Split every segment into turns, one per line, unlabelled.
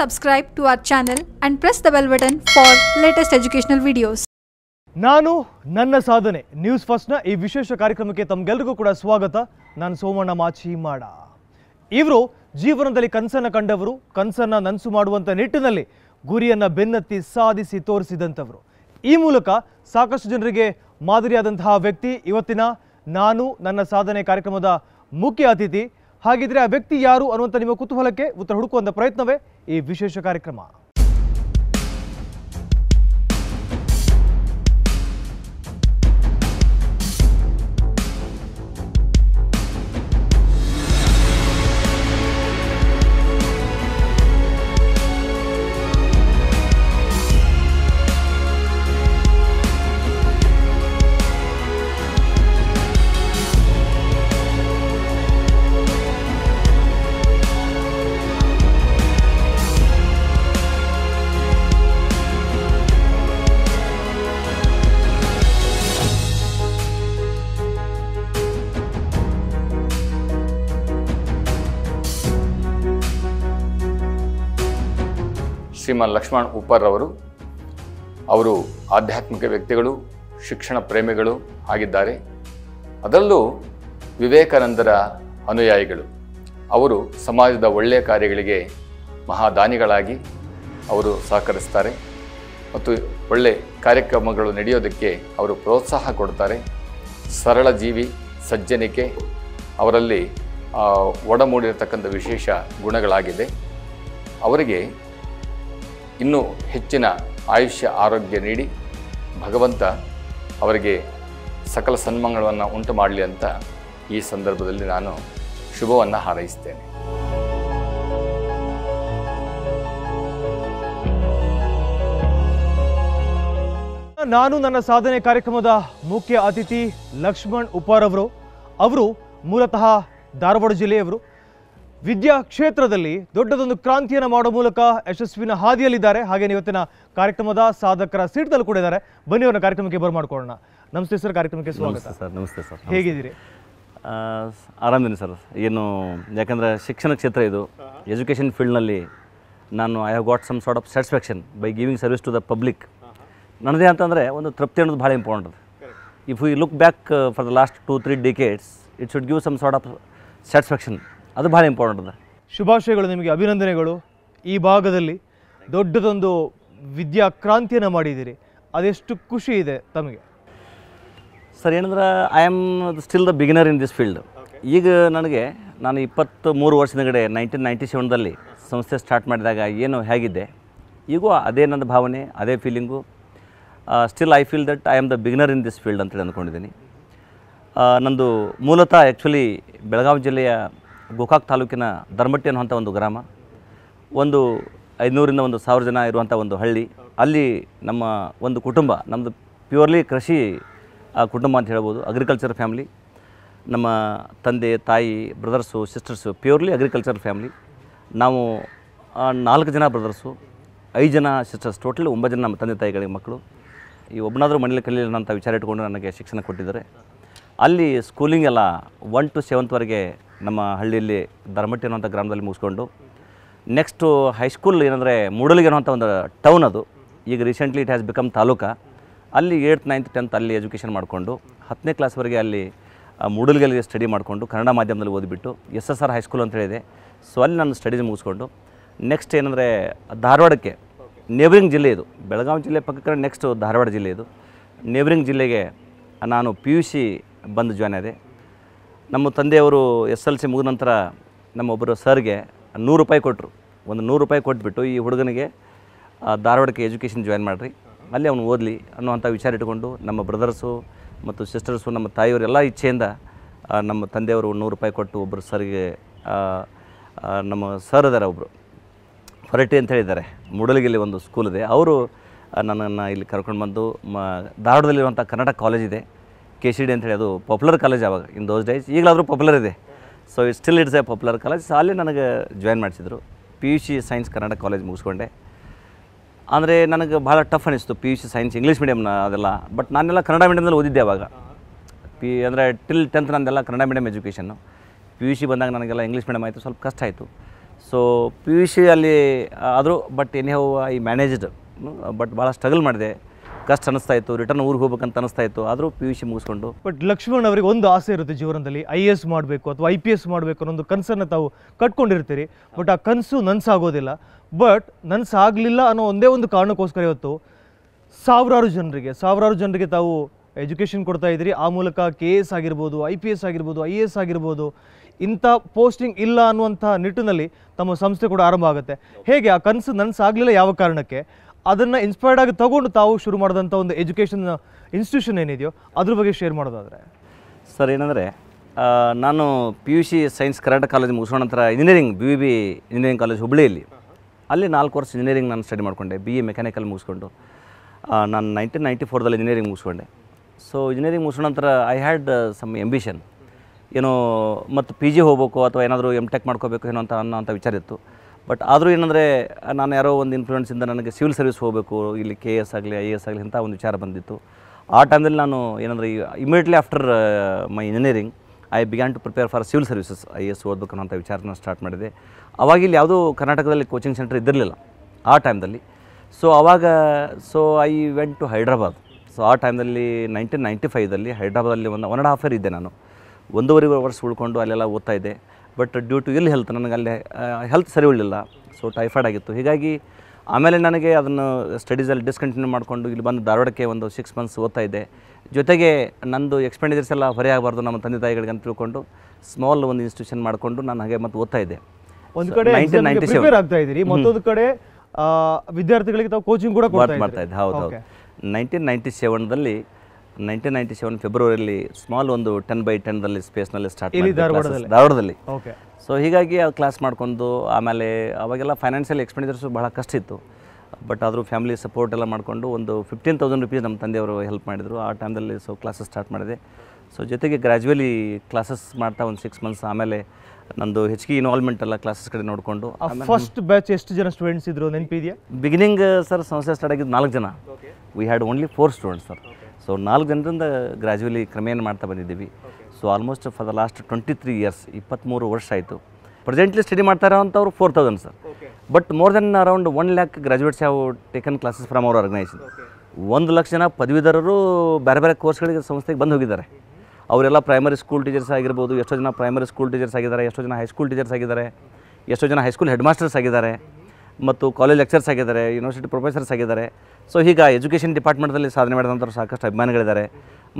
subscribe to our channel and press the bell button for latest educational videos
ನಾನು ನನ್ನ ಸಾಧನೆ news ಫಸ್ಟ್ನ ಈ ವಿಶೇಷ ಕಾರ್ಯಕ್ರಮಕ್ಕೆ ತಮ್ಗೆಲ್ರಿಗೂ ಕೂಡ ಸ್ವಾಗತ ನಾನು ಸೋಮಣ್ಣ ಮಾಚಿ ಮಾಡ ಇವರು ಜೀವನದಲ್ಲಿ ಕನಸನ್ನು ಕಂಡವರು ಕನಸನ್ನು ನನಸು ಮಾಡುವಂಥ ನಿಟ್ಟಿನಲ್ಲಿ ಗುರಿಯನ್ನು ಬೆನ್ನತ್ತಿ ಸಾಧಿಸಿ ತೋರಿಸಿದಂಥವರು ಈ ಮೂಲಕ ಸಾಕಷ್ಟು ಜನರಿಗೆ ಮಾದರಿಯಾದಂತಹ ವ್ಯಕ್ತಿ ಇವತ್ತಿನ ನಾನು ನನ್ನ ಸಾಧನೆ ಕಾರ್ಯಕ್ರಮದ ಮುಖ್ಯ ಅತಿಥಿ ಹಾಗಿದ್ರೆ ಆ ವ್ಯಕ್ತಿ ಯಾರು ಅನ್ನುವಂಥ ನಿಮ್ಮ ಕುತೂಹಲಕ್ಕೆ ಉತ್ತರ ಹುಡುಕುವಂಥ ಪ್ರಯತ್ನವೇ विशेष कार्यक्रम
ಶ್ರೀಮಾನ್ ಲಕ್ಷ್ಮಣ್ ಉಪ್ಪರ್ರವರು ಅವರು ಆಧ್ಯಾತ್ಮಿಕ ವ್ಯಕ್ತಿಗಳು ಶಿಕ್ಷಣ ಪ್ರೇಮಿಗಳು ಆಗಿದ್ದಾರೆ ಅದರಲ್ಲೂ ವಿವೇಕಾನಂದರ ಅನುಯಾಯಿಗಳು ಅವರು ಸಮಾಜದ ಒಳ್ಳೆಯ ಕಾರ್ಯಗಳಿಗೆ ಮಹಾದಾನಿಗಳಾಗಿ ಅವರು ಸಹಕರಿಸ್ತಾರೆ ಮತ್ತು ಒಳ್ಳೆ ಕಾರ್ಯಕ್ರಮಗಳು ನಡೆಯೋದಕ್ಕೆ ಅವರು ಪ್ರೋತ್ಸಾಹ ಕೊಡ್ತಾರೆ ಸರಳ ಜೀವಿ ಸಜ್ಜನಿಕೆ ಅವರಲ್ಲಿ ಒಡಮೂಡಿರತಕ್ಕಂಥ ವಿಶೇಷ ಗುಣಗಳಾಗಿದೆ ಅವರಿಗೆ ಇನ್ನೂ ಹೆಚ್ಚಿನ ಆಯುಷ್ಯ ಆರೋಗ್ಯ ನೀಡಿ ಭಗವಂತ ಅವರಿಗೆ ಸಕಲ ಸನ್ಮಂಗಳವನ್ನು ಉಂಟು ಮಾಡಲಿ ಅಂತ ಈ ಸಂದರ್ಭದಲ್ಲಿ ನಾನು ಶುಭವನ್ನು ಹಾರೈಸ್ತೇನೆ
ನಾನು ನನ್ನ ಸಾಧನೆ ಕಾರ್ಯಕ್ರಮದ ಮುಖ್ಯ ಅತಿಥಿ ಲಕ್ಷ್ಮಣ್ ಉಪಾರವರು ಅವರು ಮೂಲತಃ ಧಾರವಾಡ ಜಿಲ್ಲೆಯವರು ವಿದ್ಯಾ ಕ್ಷೇತ್ರದಲ್ಲಿ ದೊಡ್ಡದೊಂದು ಕ್ರಾಂತಿಯನ್ನು ಮಾಡೋ ಮೂಲಕ ಯಶಸ್ವಿನ ಹಾದಿಯಲ್ಲಿದ್ದಾರೆ ಹಾಗೆ ಇವತ್ತಿನ ಕಾರ್ಯಕ್ರಮದ ಸಾಧಕರ ಸೀಟ್ದಲ್ಲಿ ಕೂಡ ಇದ್ದಾರೆ ಬನ್ನಿ ಅವರ ಕಾರ್ಯಕ್ರಮಕ್ಕೆ ಮಾಡ್ಕೊಳ್ಳೋಣ ನಮಸ್ತೆ ಸರ್ ಕಾರ್ಯಕ್ರಮಕ್ಕೆ ಸ್ವಾಗತ
ಸರ್ ನಮಸ್ತೆ ಸರ್ ಹೇಗಿದ್ದೀರಿ ಆರಾಮಿದ್ದೀನಿ ಸರ್ ಏನು ಯಾಕಂದರೆ ಶಿಕ್ಷಣ ಕ್ಷೇತ್ರ ಇದು ಎಜುಕೇಷನ್ ಫೀಲ್ಡ್ನಲ್ಲಿ ನಾನು I have got some sort of satisfaction by giving service to the public ನನ್ನದೇ ಅಂತಂದರೆ ಒಂದು ತೃಪ್ತಿ ಅನ್ನೋದು ಭಾಳ ಇಂಪಾರ್ಟೆಂಟ್ ಅದು if you look back for the last two three decades it should give some sort
of satisfaction ಅದು ಭಾಳ important ಅದ ಶುಭಾಶಯಗಳು ನಿಮಗೆ ಅಭಿನಂದನೆಗಳು ಈ ಭಾಗದಲ್ಲಿ ದೊಡ್ಡದೊಂದು ವಿದ್ಯಾ ಕ್ರಾಂತಿಯನ್ನು ಮಾಡಿದ್ದೀರಿ ಅದೆಷ್ಟು ಖುಷಿ ಇದೆ ತಮಗೆ ಸರ್ ಏನಂದ್ರೆ I am
still the beginner in this field ಈಗ ನನಗೆ ನಾನು ಇಪ್ಪತ್ತು ಮೂರು ವರ್ಷದಗಡೆ ನೈನ್ಟೀನ್ ನೈಂಟಿ ಸೆವೆನ್ದಲ್ಲಿ ಸಂಸ್ಥೆ ಸ್ಟಾರ್ಟ್ ಮಾಡಿದಾಗ ಏನು ಹೇಗಿದ್ದೆ ಈಗೂ ಅದೇ ನನ್ನ ಭಾವನೆ ಅದೇ feeling still I feel that I am the beginner in this field ಅಂತೇಳಿ ಅಂದ್ಕೊಂಡಿದ್ದೀನಿ ನಂದು ಮೂಲತಃ ಆ್ಯಕ್ಚುಲಿ ಬೆಳಗಾವಿ ಜಿಲ್ಲೆಯ ಗೋಕಾಕ್ ತಾಲೂಕಿನ ಧರ್ಮಟ್ಟಿ ಅನ್ನುವಂಥ ಒಂದು ಗ್ರಾಮ ಒಂದು ಐನೂರಿಂದ ಒಂದು ಸಾವಿರ ಜನ ಇರುವಂಥ ಒಂದು ಹಳ್ಳಿ ಅಲ್ಲಿ ನಮ್ಮ ಒಂದು ಕುಟುಂಬ ನಮ್ಮದು ಪ್ಯೂರ್ಲಿ ಕೃಷಿ ಕುಟುಂಬ ಅಂತ ಹೇಳ್ಬೋದು ಅಗ್ರಿಕಲ್ಚರ್ ಫ್ಯಾಮ್ಲಿ ನಮ್ಮ ತಂದೆ ತಾಯಿ brothers sisters purely agriculture family ನಾವು ನಾಲ್ಕು ಜನ ಬ್ರದರ್ಸು ಐದು ಜನ ಸಿಸ್ಟರ್ಸ್ ಟೋಟಲ್ ಒಂಬತ್ತು ಜನ ನಮ್ಮ ತಂದೆ ತಾಯಿಗಳಿಗೆ ಮಕ್ಕಳು ಈ ಒಬ್ಬನಾದರೂ ಮನೇಲಿ ಕಲೀಲಿಲ್ಲ ಅಂತ ವಿಚಾರ ಇಟ್ಕೊಂಡು ನನಗೆ ಶಿಕ್ಷಣ ಕೊಟ್ಟಿದ್ದಾರೆ ಅಲ್ಲಿ ಸ್ಕೂಲಿಂಗ್ ಎಲ್ಲ ಒನ್ ಟು ಸೆವೆಂತ್ವರೆಗೆ ನಮ್ಮ ಹಳ್ಳಿಯಲ್ಲಿ ಧರ್ಮಟ್ಟಿ ಅನ್ನೋಂಥ ಗ್ರಾಮದಲ್ಲಿ ಮುಗಿಸ್ಕೊಂಡು ನೆಕ್ಸ್ಟು ಹೈಸ್ಕೂಲ್ ಏನಂದರೆ ಮೂಡಲಿಗೆ ಅನ್ನೋಂಥ ಒಂದು ಟೌನ್ ಅದು ಈಗ recently it has become taluka ಅಲ್ಲಿ ಏಯ್ತ್ ನೈನ್ತ್ ಟೆಂತ್ ಅಲ್ಲಿ ಎಜುಕೇಷನ್ ಮಾಡಿಕೊಂಡು ಹತ್ತನೇ ಕ್ಲಾಸ್ವರೆಗೆ ಅಲ್ಲಿ ಮೂಡಲಿಗೆ ಸ್ಟಡಿ ಮಾಡಿಕೊಂಡು ಕನ್ನಡ ಮಾಧ್ಯಮದಲ್ಲಿ ಓದಿಬಿಟ್ಟು ಎಸ್ ಎಸ್ ಆರ್ ಹೈಸ್ಕೂಲ್ ಅಂತ ಹೇಳಿದೆ ಸೊ ಅಲ್ಲಿ ನಾನು ಸ್ಟಡೀಸ್ ಮುಗಿಸ್ಕೊಂಡು ನೆಕ್ಸ್ಟ್ ಏನಂದರೆ ಧಾರವಾಡಕ್ಕೆ ನೇಬರಿಂಗ್ ಜಿಲ್ಲೆ ಇದು ಬೆಳಗಾವಿ ಜಿಲ್ಲೆ ಪಕ್ಕಕ್ಕೆ ನೆಕ್ಸ್ಟು ಧಾರವಾಡ ಜಿಲ್ಲೆ ಇದು ನೇಬರಿಂಗ್ ಜಿಲ್ಲೆಗೆ ನಾನು ಪಿ ಯು ಸಿ ಬಂದು ಜಾಯ್ನ್ ಆದೆ ನಮ್ಮ ತಂದೆಯವರು ಎಸ್ ಎಲ್ ಸಿ ಮುಗಿದ ನಂತರ ನಮ್ಮೊಬ್ಬರು ಸರ್ಗೆ ನೂರು ರೂಪಾಯಿ ಕೊಟ್ಟರು ಒಂದು ನೂರು ರೂಪಾಯಿ ಕೊಟ್ಬಿಟ್ಟು ಈ ಹುಡುಗನಿಗೆ ಧಾರವಾಡಕ್ಕೆ ಎಜುಕೇಷನ್ ಜಾಯ್ನ್ ಮಾಡಿರಿ ಅಲ್ಲಿ ಅವನು ಓದಲಿ ಅನ್ನೋವಂಥ ವಿಚಾರ ಇಟ್ಕೊಂಡು ನಮ್ಮ ಬ್ರದರ್ಸು ಮತ್ತು ಸಿಸ್ಟರ್ಸು ನಮ್ಮ ಎಲ್ಲ ಇಚ್ಛೆಯಿಂದ ನಮ್ಮ ತಂದೆಯವರು ನೂರು ರೂಪಾಯಿ ಕೊಟ್ಟು ಒಬ್ಬರು ಸರ್ಗೆ ನಮ್ಮ ಸರ್ ಇದಾರೆ ಒಬ್ಬರು ಹೊರಟಿ ಅಂತ ಹೇಳಿದ್ದಾರೆ ಮೂಡಲಗಿಲ್ಲಿ ಒಂದು ಸ್ಕೂಲ್ ಇದೆ ಅವರು ನನ್ನನ್ನು ಇಲ್ಲಿ ಕರ್ಕೊಂಡು ಬಂದು ಮ ಧಾರವಾಡದಲ್ಲಿರುವಂಥ ಕನ್ನಡ ಕಾಲೇಜ್ ಇದೆ ಕೆ ಸಿ ಡಿ ಅಂತ ಹೇಳಿ ಅದು ಪಾಪ್ಯುಲರ್ ಕಾಲೇಜ್ ಅವಾಗ ಇನ್ ದೋಸ್ ಡೇಸ್ ಈಗಲಾದರೂ ಪಾಪ್ಯುಲರ್ ಇದೆ so it still it's a popular college ಅಲ್ಲಿ ನನಗೆ ಜಾಯ್ನ್ ಮಾಡಿಸಿದ್ರು P U C science Kannada college ಮುಗಿಸ್ಕೊಂಡೆ ಅಂದರೆ ನನಗೆ ಭಾಳ ಟಫ್ ಅನಿಸ್ತು P U C science English ಮೀಡಿಯಮ್ನ ಅದೆಲ್ಲ ಬಟ್ ನಾನೆಲ್ಲ ಕನ್ನಡ ಮೀಡಿಯಮ್ನಲ್ಲಿ ಓದಿದ್ದೆ ಅವಾಗ ಪಿ ಅಂದರೆ ಟಿಲ್ ಟೆಂತ್ ನಂದೆಲ್ಲ Kannada medium education P U C ಬಂದಾಗ ನನಗೆಲ್ಲ ಇಂಗ್ಲೀಷ್ ಮೀಡಿಯಮ್ ಆಯಿತು ಸ್ವಲ್ಪ ಕಷ್ಟ ಆಯಿತು ಸೊ ಪಿ ಯು ಸಿ ಅಲ್ಲಿ ಆದರೂ but anyhow I managed but ಭಾಳ ಸ್ಟ್ರಗಲ್ ಮಾಡಿದೆ ಕಷ್ಟ ಅನಿಸ್ತಾ ಇತ್ತು ರಿಟರ್ನ್ ಊರಿಗೆ ಹೋಗ್ಬೇಕಂತ ಅನಿಸ್ತಾ ಇತ್ತು ಆದರೂ ಪಿ ಯು ಸಿ ಮುಗಿಸ್ಕೊಂಡು
ಬಟ್ ಲಕ್ಷ್ಮಣ್ ಅವರಿಗೆ ಒಂದು ಆಸೆ ಇರುತ್ತೆ ಜೀವನದಲ್ಲಿ ಐ ಎ ಎಸ್ ಮಾಡಬೇಕು ಅಥವಾ ಐ ಪಿ ಎಸ್ ಮಾಡಬೇಕು ಅನ್ನೋ ಒಂದು ಕನಸನ್ನು ತಾವು ಕಟ್ಕೊಂಡಿರ್ತೀರಿ ಬಟ್ ಆ ಕನಸು ನನಸಾಗೋದಿಲ್ಲ ಬಟ್ ನನಸಾಗಲಿಲ್ಲ ಅನ್ನೋ ಒಂದೇ ಒಂದು ಕಾರಣಕ್ಕೋಸ್ಕರ ಇವತ್ತು ಸಾವಿರಾರು ಜನರಿಗೆ ಸಾವಿರಾರು ಜನರಿಗೆ ತಾವು ಎಜುಕೇಷನ್ ಕೊಡ್ತಾ ಇದ್ದೀರಿ ಆ ಮೂಲಕ ಕೆ ಎಸ್ ಆಗಿರ್ಬೋದು ಐ ಪಿ ಎಸ್ ಆಗಿರ್ಬೋದು ಐ ಎ ಎಸ್ ಆಗಿರ್ಬೋದು ಇಂಥ ಪೋಸ್ಟಿಂಗ್ ಇಲ್ಲ ಅನ್ನುವಂಥ ನಿಟ್ಟಿನಲ್ಲಿ ತಮ್ಮ ಸಂಸ್ಥೆ ಕೂಡ ಆರಂಭ ಆಗುತ್ತೆ ಹೇಗೆ ಆ ಕನಸು ನನಸಾಗಲಿಲ್ಲ ಯಾವ ಕಾರಣಕ್ಕೆ ಅದನ್ನು ಇನ್ಸ್ಪೈರ್ಡ್ ಆಗಿ ತಗೊಂಡು ತಾವು ಶುರು ಮಾಡಿದಂಥ ಒಂದು ಎಜುಕೇಷನ್ ಇನ್ಸ್ಟಿಟ್ಯೂಷನ್ ಏನಿದೆಯೋ ಅದ್ರ ಬಗ್ಗೆ ಶೇರ್ ಮಾಡೋದಾದರೆ
ಸರ್ ಏನಂದರೆ ನಾನು P U C science Karnataka college ಮುಗಿಸೋ ನಂತರ engineering B V B engineering college ಹುಬ್ಳಿಯಲ್ಲಿ ಅಲ್ಲಿ ನಾಲ್ಕು ವರ್ಷ ಇಂಜಿನಿಯರಿಂಗ್ ನಾನು ಸ್ಟಡಿ ಮಾಡಿಕೊಂಡೆ ಬಿ ಎ ಮೆಕ್ಯಾನಿಕಲ್ ಮುಗಿಸ್ಕೊಂಡು ನಾನು ನೈನ್ಟೀನ್ ನೈಂಟಿ ಫೋರ್ದಲ್ಲಿ ಇಂಜಿನಿಯರಿಂಗ್ ಮುಗಿಸ್ಕೊಂಡೆ ಸೊ ಇಂಜಿನಿಯರಿಂಗ್ ಮುಗಿಸೋ ನಂತರ ಐ ಹ್ಯಾಡ್ ಸಮ್ ಎಂಬಿಷನ್ ಏನೋ ಮತ್ತು ಪಿ ಜಿ ಹೋಗಬೇಕು ಅಥವಾ ಏನಾದರೂ ಎಮ್ ಟೆಕ್ ಮಾಡ್ಕೋಬೇಕು ಏನೋ ಅಂತ ಅನ್ನೋ ಅಂತ ವಿಚಾರ ಇತ್ತು ಬಟ್ ಆದರೂ ಏನಂದರೆ ನಾನು ಯಾರೋ ಒಂದು ಇನ್ಫ್ಲೂಯೆನ್ಸಿಂದ ನನಗೆ ಸಿವಿಲ್ ಸರ್ವಿಸ್ ಹೋಗಬೇಕು ಇಲ್ಲಿ ಕೆ ಎಸ್ ಆಗಲಿ ಐ ಎಸ್ ಆಗಲಿ ಅಂತ ಒಂದು ವಿಚಾರ ಬಂದಿತ್ತು ಆ ಟೈಮಲ್ಲಿ ನಾನು ಏನಂದರೆ immediately after my engineering I began to prepare for civil services I S ಓದಬೇಕು ಅನ್ನೋಂಥ ವಿಚಾರನ ಸ್ಟಾರ್ಟ್ ಮಾಡಿದೆ ಅವಾಗ ಇಲ್ಲಿ ಯಾವುದೂ ಕರ್ನಾಟಕದಲ್ಲಿ ಕೋಚಿಂಗ್ ಸೆಂಟರ್ ಇದ್ದಿರಲಿಲ್ಲ ಆ ಟೈಮ್ದಲ್ಲಿ ಸೊ ಅವಾಗ so I went to Hyderabad so ಆ ಟೈಮ್ದಲ್ಲಿ ನೈನ್ಟೀನ್ ನೈಂಟಿ ಫೈವ್ದಲ್ಲಿ ಹೈದ್ರಾಬಾದಲ್ಲಿ ಒಂದು ಒನ್ ಆ್ಯಂಡ್ ಹಾಫ್ ಇಯರ್ ಇದ್ದೆ ನಾನು ಒಂದೂವರೆ ವರ್ಷ ಉಳ್ಕೊಂಡು ಅಲ್ಲೆಲ್ಲ ಓದ್ತಾ ಇದ್ದೆ but due to ill health ನನಗೆ ಅಲ್ಲಿ ಹೆಲ್ತ್ ಸರಿ ಉಳಿಲಿಲ್ಲ ಸೊ ಟೈಫಾಯ್ಡ್ ಆಗಿತ್ತು ಹೀಗಾಗಿ ಆಮೇಲೆ ನನಗೆ ಅದನ್ನು ಸ್ಟಡೀಸಲ್ಲಿ ಡಿಸ್ಕಂಟಿನ್ಯೂ ಮಾಡಿಕೊಂಡು ಇಲ್ಲಿ ಬಂದು ಧಾರವಾಡಕ್ಕೆ ಒಂದು ಸಿಕ್ಸ್ ಮಂತ್ಸ್ ಓದ್ತಾ ಇದ್ದೆ ಜೊತೆಗೆ ನಂದು ಎಕ್ಸ್ಪೆಂಡಿಚರ್ಸ್ ಎಲ್ಲ ಹೊರೆ ಆಗಬಾರ್ದು ನಮ್ಮ ತಂದೆ ತಾಯಿಗಳಿಗೆ ಅಂತ ತಿಳ್ಕೊಂಡು ಸ್ಮಾಲ್ ಒಂದು ಇನ್ಸ್ಟಿಟ್ಯೂಷನ್ ಮಾಡಿಕೊಂಡು ನಾನು ಹಾಗೆ ಮತ್ತೆ ಓದ್ತಾ ಇದ್ದೆ ಒಂದು ಕಡೆ ಆಗ್ತಾ ಮತ್ತೊಂದು
ಕಡೆ ವಿದ್ಯಾರ್ಥಿಗಳಿಗೆ ತಾವು ಕೋಚಿಂಗ್ ಕೂಡ ಮಾಡ್ತಾ ಇದ್ದೆ ಹೌದು ಹೌದು
ನೈನ್ಟೀನ್ ನೈಂಟಿ ಸೆವೆನ್ದಲ್ಲಿ ನೈನ್ಟೀನ್ ನೈಂಟಿ ಸೆವೆನ್ ಫೆಬ್ರವರಿಯಲ್ಲಿ ಸ್ಮಾಲ್ ಒಂದು ಟೆನ್ ಬೈ ಟೆನ್ನಲ್ಲಿ ಸ್ಪೇಸ್ನಲ್ಲಿ ಸ್ಟಾರ್ಟ್ ಇಲ್ಲಿ ಧಾರವಾಡದಲ್ಲಿ ಓಕೆ ಸೊ ಹೀಗಾಗಿ ಆ ಕ್ಲಾಸ್ ಮಾಡ್ಕೊಂಡು ಆಮೇಲೆ ಅವಾಗೆಲ್ಲ ಫೈನಾನ್ಷಿಯಲ್ ಎಕ್ಸ್ಪೆಂಡಿಚರ್ಸು ಭಾಳ ಕಷ್ಟ ಇತ್ತು ಬಟ್ ಆದರೂ ಫ್ಯಾಮಿಲಿ ಸಪೋರ್ಟ್ ಎಲ್ಲ ಮಾಡಿಕೊಂಡು ಒಂದು ಫಿಫ್ಟೀನ್ ತೌಸಂಡ್ ರುಪೀಸ್ ನಮ್ಮ ತಂದೆಯವರು ಹೆಲ್ಪ್ ಮಾಡಿದರು ಆ ಟೈಮ್ದಲ್ಲಿ ಸೊ ಕ್ಲಾಸಸ್ ಸ್ಟಾರ್ಟ್ ಮಾಡಿದೆ ಸೊ ಜೊತೆಗೆ ಗ್ರ್ಯಾಜುವಲಿ ಕ್ಲಾಸಸ್ ಮಾಡ್ತಾ ಒಂದು ಸಿಕ್ಸ್ ಮಂತ್ಸ್ ಆಮೇಲೆ ನಂದು ಹೆಚ್ಚಿಗೆ ಇನ್ವಾಲ್ವ್ಮೆಂಟ್ ಎಲ್ಲ ಕ್ಲಾಸಸ್ ಕಡೆ ನೋಡಿಕೊಂಡು ಫಸ್ಟ್
ಬ್ಯಾಚ್ ಎಷ್ಟು ಜನ ಸ್ಟೂಡೆಂಟ್ಸ್ ಇದ್ರು ನೆನಪಿದೆಯಾ
ಬಿಗಿನಿಂಗ್ ಸರ್ ಸಂಸ್ಥೆ ಸ್ಟಾರ್ಟ್ ಆಗಿದ್ದು ನಾಲ್ಕು ಜನ we had only four students sir so ನಾಲ್ಕು ಜನರಿಂದ ಗ್ರ್ಯಾಜುವಲಿ ಕ್ರಮೇಣ ಮಾಡ್ತಾ ಬಂದಿದ್ದೀವಿ so almost for the last twenty three years ಇಪ್ಪತ್ತ್ಮೂರು ವರ್ಷ ಆಯಿತು ಪ್ರೆಸೆಂಟ್ಲಿ ಸ್ಟಡಿ ಮಾಡ್ತಾ ಇರೋವಂಥವ್ರು four thousand sir but more than around one lakh graduates have taken classes from our organisation ಒಂದು ಲಕ್ಷ ಜನ ಪದವೀಧರರು ಬೇರೆ ಬೇರೆ ಕೋರ್ಸ್ಗಳಿಗೆ ಸಂಸ್ಥೆಗೆ ಬಂದು ಹೋಗಿದ್ದಾರೆ ಅವರೆಲ್ಲ ಪ್ರೈಮರಿ ಸ್ಕೂಲ್ ಟೀಚರ್ಸ್ ಆಗಿರ್ಬೋದು ಎಷ್ಟೋ ಜನ ಪ್ರೈಮರಿ ಸ್ಕೂಲ್ ಟೀಚರ್ಸ್ ಆಗಿದ್ದಾರೆ ಎಷ್ಟೋ ಜನ ಹೈಸ್ಕೂಲ್ ಟೀಚರ್ಸ್ ಆಗಿದ್ದಾರೆ ಎಷ್ಟೋ ಜನ ಹೈಸ್ಕೂಲ್ ಹೆಡ್ ಮಾಸ್ಟರ್ಸ್ ಆಗಿದ್ದಾರೆ ಮತ್ತು ಕಾಲೇಜ್ ಲೆಕ್ಚರ್ಸ್ ಆಗಿದ್ದಾರೆ ಯೂನಿವರ್ಸಿಟಿ ಪ್ರೊಫೆಸರ್ಸ್ ಆಗಿದ್ದಾರೆ ಸೊ ಹೀಗೆ ಎಜುಕೇಷನ್ ಡಿಪಾರ್ಟ್ಮೆಂಟಲ್ಲಿ ಸಾಧನೆ ಮಾಡಿದಂಥವ್ರು ಸಾಕಷ್ಟು ಅಭಿಮಾನಿಗಳಿದ್ದಾರೆ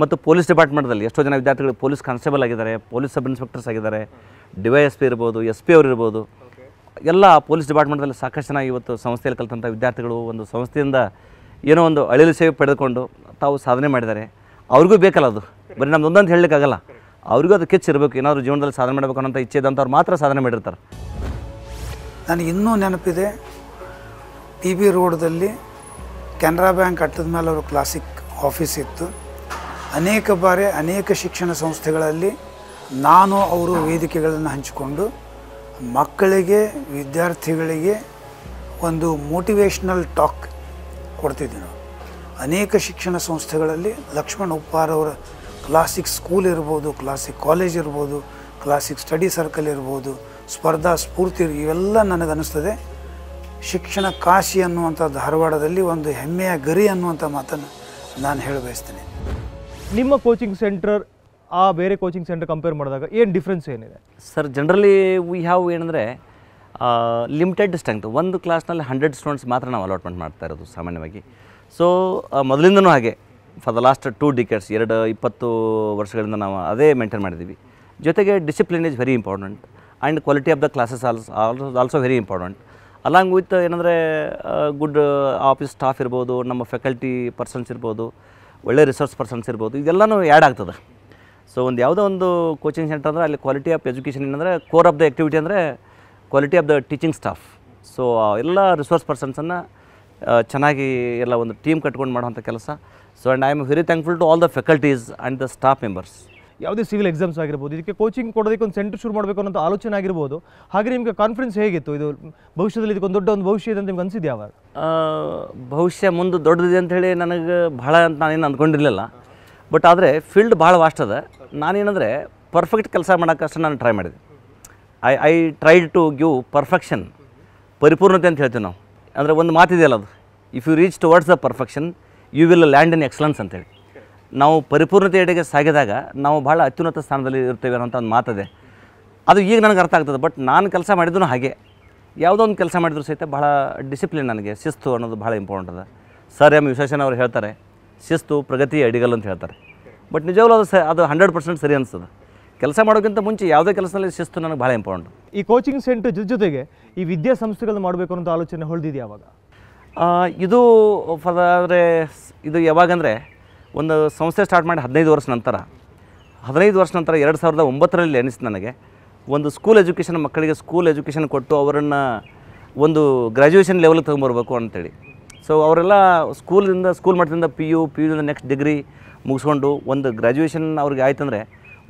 ಮತ್ತು ಪೊಲೀಸ್ ಡಿಪಾರ್ಟ್ಮೆಂಟಲ್ಲಿ ಎಷ್ಟೋ ಜನ ವಿದ್ಯಾರ್ಥಿಗಳು ಪೊಲೀಸ್ ಕಾನ್ಸ್ಟೇಬಲ್ ಆಗಿದ್ದಾರೆ ಪೊಲೀಸ್ ಸಬ್ ಇನ್ಸ್ಪೆಕ್ಟರ್ಸ್ ಆಗಿದ್ದಾರೆ ಡಿ ವೈ ಎಸ್ ಪಿ ಇರ್ಬೋದು ಎಸ್ ಪಿ ಅವರು ಇರ್ಬೋದು ಎಲ್ಲ ಪೊಲೀಸ್ ಡಿಪಾರ್ಟ್ಮೆಂಟಲ್ಲಿ ಸಾಕಷ್ಟು ಜನ ಇವತ್ತು ಸಂಸ್ಥೆಯಲ್ಲಿ ಕಲಿತಂಥ ವಿದ್ಯಾರ್ಥಿಗಳು ಒಂದು ಸಂಸ್ಥೆಯಿಂದ ಏನೋ ಒಂದು ಅಳಿಲು ಸೇವೆ ಪಡೆದುಕೊಂಡು ತಾವು ಸಾಧನೆ ಮಾಡಿದ್ದಾರೆ ಅವ್ರಿಗೂ ಬೇಕಲ್ಲ ಅದು ಬರೀ ನಮ್ದು ಒಂದೊಂದು ಹೇಳಲಿಕ್ಕಾಗಲ್ಲ ಅವ್ರಿಗೂ ಅದು ಕೆಚ್ಚಿರಬೇಕು ಏನಾದರೂ ಜೀವನದಲ್ಲಿ ಸಾಧನೆ ಮಾಡಬೇಕು ಅನ್ನೋಂಥ ಇಚ್ಛೆ ಇದ್ದಂಥವ್ರು ಮಾತ್ರ ಸಾಧನೆ ಮಾಡಿರ್ತಾರೆ
ಇನ್ನೂ ನೆನಪಿದೆ ಪಿ ಬಿ ರೋಡ್ದಲ್ಲಿ ಕೆನರಾ ಬ್ಯಾಂಕ್ ಕಟ್ಟಿದ ಮೇಲೆ ಅವರು ಕ್ಲಾಸಿಕ್ ಆಫೀಸ್ ಇತ್ತು ಅನೇಕ ಬಾರಿ ಅನೇಕ ಶಿಕ್ಷಣ ಸಂಸ್ಥೆಗಳಲ್ಲಿ ನಾನು ಅವರು ವೇದಿಕೆಗಳನ್ನು ಹಂಚಿಕೊಂಡು ಮಕ್ಕಳಿಗೆ ವಿದ್ಯಾರ್ಥಿಗಳಿಗೆ ಒಂದು ಮೋಟಿವೇಶ್ನಲ್ ಟಾಕ್ ಕೊಡ್ತಿದ್ದೆ ನಾವು ಅನೇಕ ಶಿಕ್ಷಣ ಸಂಸ್ಥೆಗಳಲ್ಲಿ ಲಕ್ಷ್ಮಣ್ ಅವರ ಕ್ಲಾಸಿಕ್ ಸ್ಕೂಲ್ ಇರ್ಬೋದು ಕ್ಲಾಸಿಕ್ ಕಾಲೇಜ್ ಇರ್ಬೋದು ಕ್ಲಾಸಿಕ್ ಸ್ಟಡಿ ಸರ್ಕಲ್ ಇರ್ಬೋದು ಸ್ಪರ್ಧಾ ಸ್ಫೂರ್ತಿ ಇವೆಲ್ಲ ನನಗನ್ನಿಸ್ತದೆ ಶಿಕ್ಷಣ ಕಾಶಿ ಅನ್ನುವಂಥ ಧಾರವಾಡದಲ್ಲಿ ಒಂದು ಹೆಮ್ಮೆಯ ಗರಿ ಅನ್ನುವಂಥ ಮಾತನ್ನು ನಾನು ಹೇಳ ಬಯಸ್ತೀನಿ ನಿಮ್ಮ ಕೋಚಿಂಗ್ ಸೆಂಟರ್ ಆ ಬೇರೆ ಕೋಚಿಂಗ್ ಸೆಂಟರ್ ಕಂಪೇರ್ ಮಾಡಿದಾಗ ಏನು ಡಿಫ್ರೆನ್ಸ್ ಏನಿದೆ
ಸರ್ ಜನರಲಿ ವಿ ಹ್ಯಾವ್ ಏನಂದರೆ ಲಿಮಿಟೆಡ್ ಸ್ಟ್ರೆಂತ್ ಒಂದು ಕ್ಲಾಸ್ನಲ್ಲಿ ಹಂಡ್ರೆಡ್ ಸ್ಟೂಡೆಂಟ್ಸ್ ಮಾತ್ರ ನಾವು ಅಲಾಟ್ಮೆಂಟ್ ಮಾಡ್ತಾ ಇರೋದು ಸಾಮಾನ್ಯವಾಗಿ ಸೊ ಮೊದಲಿಂದನೂ ಹಾಗೆ for the last two decades ಎರಡು ಇಪ್ಪತ್ತು ವರ್ಷಗಳಿಂದ ನಾವು ಅದೇ ಮೇಂಟೈನ್ ಮಾಡಿದ್ದೀವಿ ಜೊತೆಗೆ discipline is very important and quality of the classes also also also very important along with ಏನಂದರೆ ಗುಡ್ ಆಫೀಸ್ ಸ್ಟಾಫ್ ಇರ್ಬೋದು ನಮ್ಮ ಫ್ಯಾಕಲ್ಟಿ ಪರ್ಸನ್ಸ್ ಇರ್ಬೋದು ಒಳ್ಳೆ ರಿಸೋರ್ಸ್ ಪರ್ಸನ್ಸ್ ಇರ್ಬೋದು ಇದೆಲ್ಲನೂ ಆ್ಯಡ್ ಆಗ್ತದೆ ಸೊ ಒಂದು ಯಾವುದೋ ಒಂದು ಕೋಚಿಂಗ್ ಸೆಂಟರ್ ಅಂದರೆ ಅಲ್ಲಿ ಕ್ವಾಲಿಟಿ ಆಫ್ ಎಜುಕೇಷನ್ ಏನಂದರೆ ಕೋರ್ ಆಫ್ ದ ಆ್ಯಕ್ಟಿವಿಟಿ ಅಂದರೆ quality of the teaching staff so ಎಲ್ಲ ರಿಸೋರ್ಸ್ ಪರ್ಸನ್ಸನ್ನು ಚೆನ್ನಾಗಿ ಎಲ್ಲ ಒಂದು ಟೀಮ್ ಕಟ್ಕೊಂಡು ಮಾಡುವಂಥ ಕೆಲಸ so and I am very thankful to all the faculties and the staff members
ಯಾವುದೇ ಸಿವಿಲ್ ಎಕ್ಸಾಮ್ಸ್ ಆಗಿರ್ಬೋದು ಇದಕ್ಕೆ ಕೋಚಿಂಗ್ ಕೊಡೋದಕ್ಕೆ ಒಂದು ಸೆಂಟರ್ ಶುರು ಮಾಡಬೇಕು ಅಂತ ಆಲೋಚನೆ ಆಗಿರ್ಬೋದು ಹಾಗೆ ನಿಮಗೆ ಕಾನ್ಫಿಡೆನ್ಸ್ ಹೇಗಿತ್ತು ಇದು ಭವಿಷ್ಯದಲ್ಲಿ ಇದಕ್ಕೊಂದು ದೊಡ್ಡ ಒಂದು ಭವಿಷ್ಯ ಇದೆ ಅಂತ ನಿಮ್ಗೆ ಅನಿಸಿದೆ ಯಾವಾಗ
ಭವಿಷ್ಯ ಮುಂದೆ ದೊಡ್ಡದಿದೆ ಅಂತ ಹೇಳಿ ನನಗೆ ಭಾಳ ಅಂತ ನಾನೇನು ಅಂದ್ಕೊಂಡಿರಲಿಲ್ಲ ಬಟ್ ಆದರೆ ಫೀಲ್ಡ್ ಭಾಳ ವಾಸ್ಟ್ ಅದ ನಾನೇನಂದರೆ ಪರ್ಫೆಕ್ಟ್ ಕೆಲಸ ಮಾಡೋಕ್ಕಷ್ಟು ನಾನು ಟ್ರೈ ಮಾಡಿದೆ I I tried to give perfection ಪರಿಪೂರ್ಣತೆ ಅಂತ ಹೇಳ್ತೀವಿ ನಾವು ಅಂದರೆ ಒಂದು ಮಾತಿದೆಯಲ್ಲ ಅದು if you reach towards the perfection you will land in excellence ಅಂತೇಳಿ ನಾವು ಪರಿಪೂರ್ಣತೆಯಡೆಗೆ ಸಾಗಿದಾಗ ನಾವು ಭಾಳ ಅತ್ಯುನ್ನತ ಸ್ಥಾನದಲ್ಲಿ ಇರ್ತೇವೆ ಅನ್ನೋಂಥ ಒಂದು ಮಾತದೆ ಅದು ಈಗ ನನಗೆ ಅರ್ಥ ಆಗ್ತದೆ ಬಟ್ ನಾನು ಕೆಲಸ ಮಾಡಿದ್ರು ಹಾಗೆ ಯಾವುದೋ ಒಂದು ಕೆಲಸ ಮಾಡಿದ್ರು ಸಹಿತ ಭಾಳ ಡಿಸಿಪ್ಲಿನ್ ನನಗೆ ಶಿಸ್ತು ಅನ್ನೋದು ಭಾಳ ಇಂಪಾರ್ಟೆಂಟ್ ಅದ ಸರ್ ಎಮ್ ವಿಶೇಷನ್ ಅವರು ಹೇಳ್ತಾರೆ ಶಿಸ್ತು ಪ್ರಗತಿ ಅಡಿಗಲ್ ಅಂತ ಹೇಳ್ತಾರೆ ಬಟ್ ನಿಜವಾಗ್ಲೂ ಅದು ಸ ಅದು ಹಂಡ್ರೆಡ್ ಪರ್ಸೆಂಟ್ ಸರಿ ಅನಿಸ್ತದೆ ಕೆಲಸ ಮಾಡೋಕ್ಕಿಂತ ಮುಂಚೆ ಯಾವುದೇ ಕೆಲಸದಲ್ಲಿ ಶಿಸ್ತು ನನಗೆ ಭಾಳ ಇಂಪಾರ್ಟೆಂಟ್
ಈ ಕೋಚಿಂಗ್ ಸೆಂಟರ್ ಜೊತೆಗೆ ಈ ಸಂಸ್ಥೆಗಳನ್ನು ಮಾಡಬೇಕು ಅನ್ನೋದು ಆಲೋಚನೆ ಹೊಳೆದಿದೆ ಯಾವಾಗ
ಇದು ಫಾರ್ ಇದು ಯಾವಾಗಂದರೆ ಒಂದು ಸಂಸ್ಥೆ ಸ್ಟಾರ್ಟ್ ಮಾಡಿ ಹದಿನೈದು ವರ್ಷ ನಂತರ ಹದಿನೈದು ವರ್ಷ ನಂತರ ಎರಡು ಸಾವಿರದ ಒಂಬತ್ತರಲ್ಲಿ ಅನಿಸ್ತು ನನಗೆ ಒಂದು ಸ್ಕೂಲ್ ಎಜುಕೇಷನ್ ಮಕ್ಕಳಿಗೆ ಸ್ಕೂಲ್ ಎಜುಕೇಷನ್ ಕೊಟ್ಟು ಅವರನ್ನು ಒಂದು ಗ್ರ್ಯಾಜುಯೇಷನ್ ಲೆವೆಲ್ಗೆ ತೊಗೊಂಬರ್ಬೇಕು ಅಂತೇಳಿ ಸೊ ಅವರೆಲ್ಲ ಸ್ಕೂಲಿಂದ ಸ್ಕೂಲ್ ಮಟ್ಟದಿಂದ ಪಿ ಯು ಪಿ ಯುದಿಂದ ನೆಕ್ಸ್ಟ್ ಡಿಗ್ರಿ ಮುಗಿಸ್ಕೊಂಡು ಒಂದು ಗ್ರ್ಯಾಜುಯೇಷನ್ ಅವ್ರಿಗೆ ಆಯ್ತಂದರೆ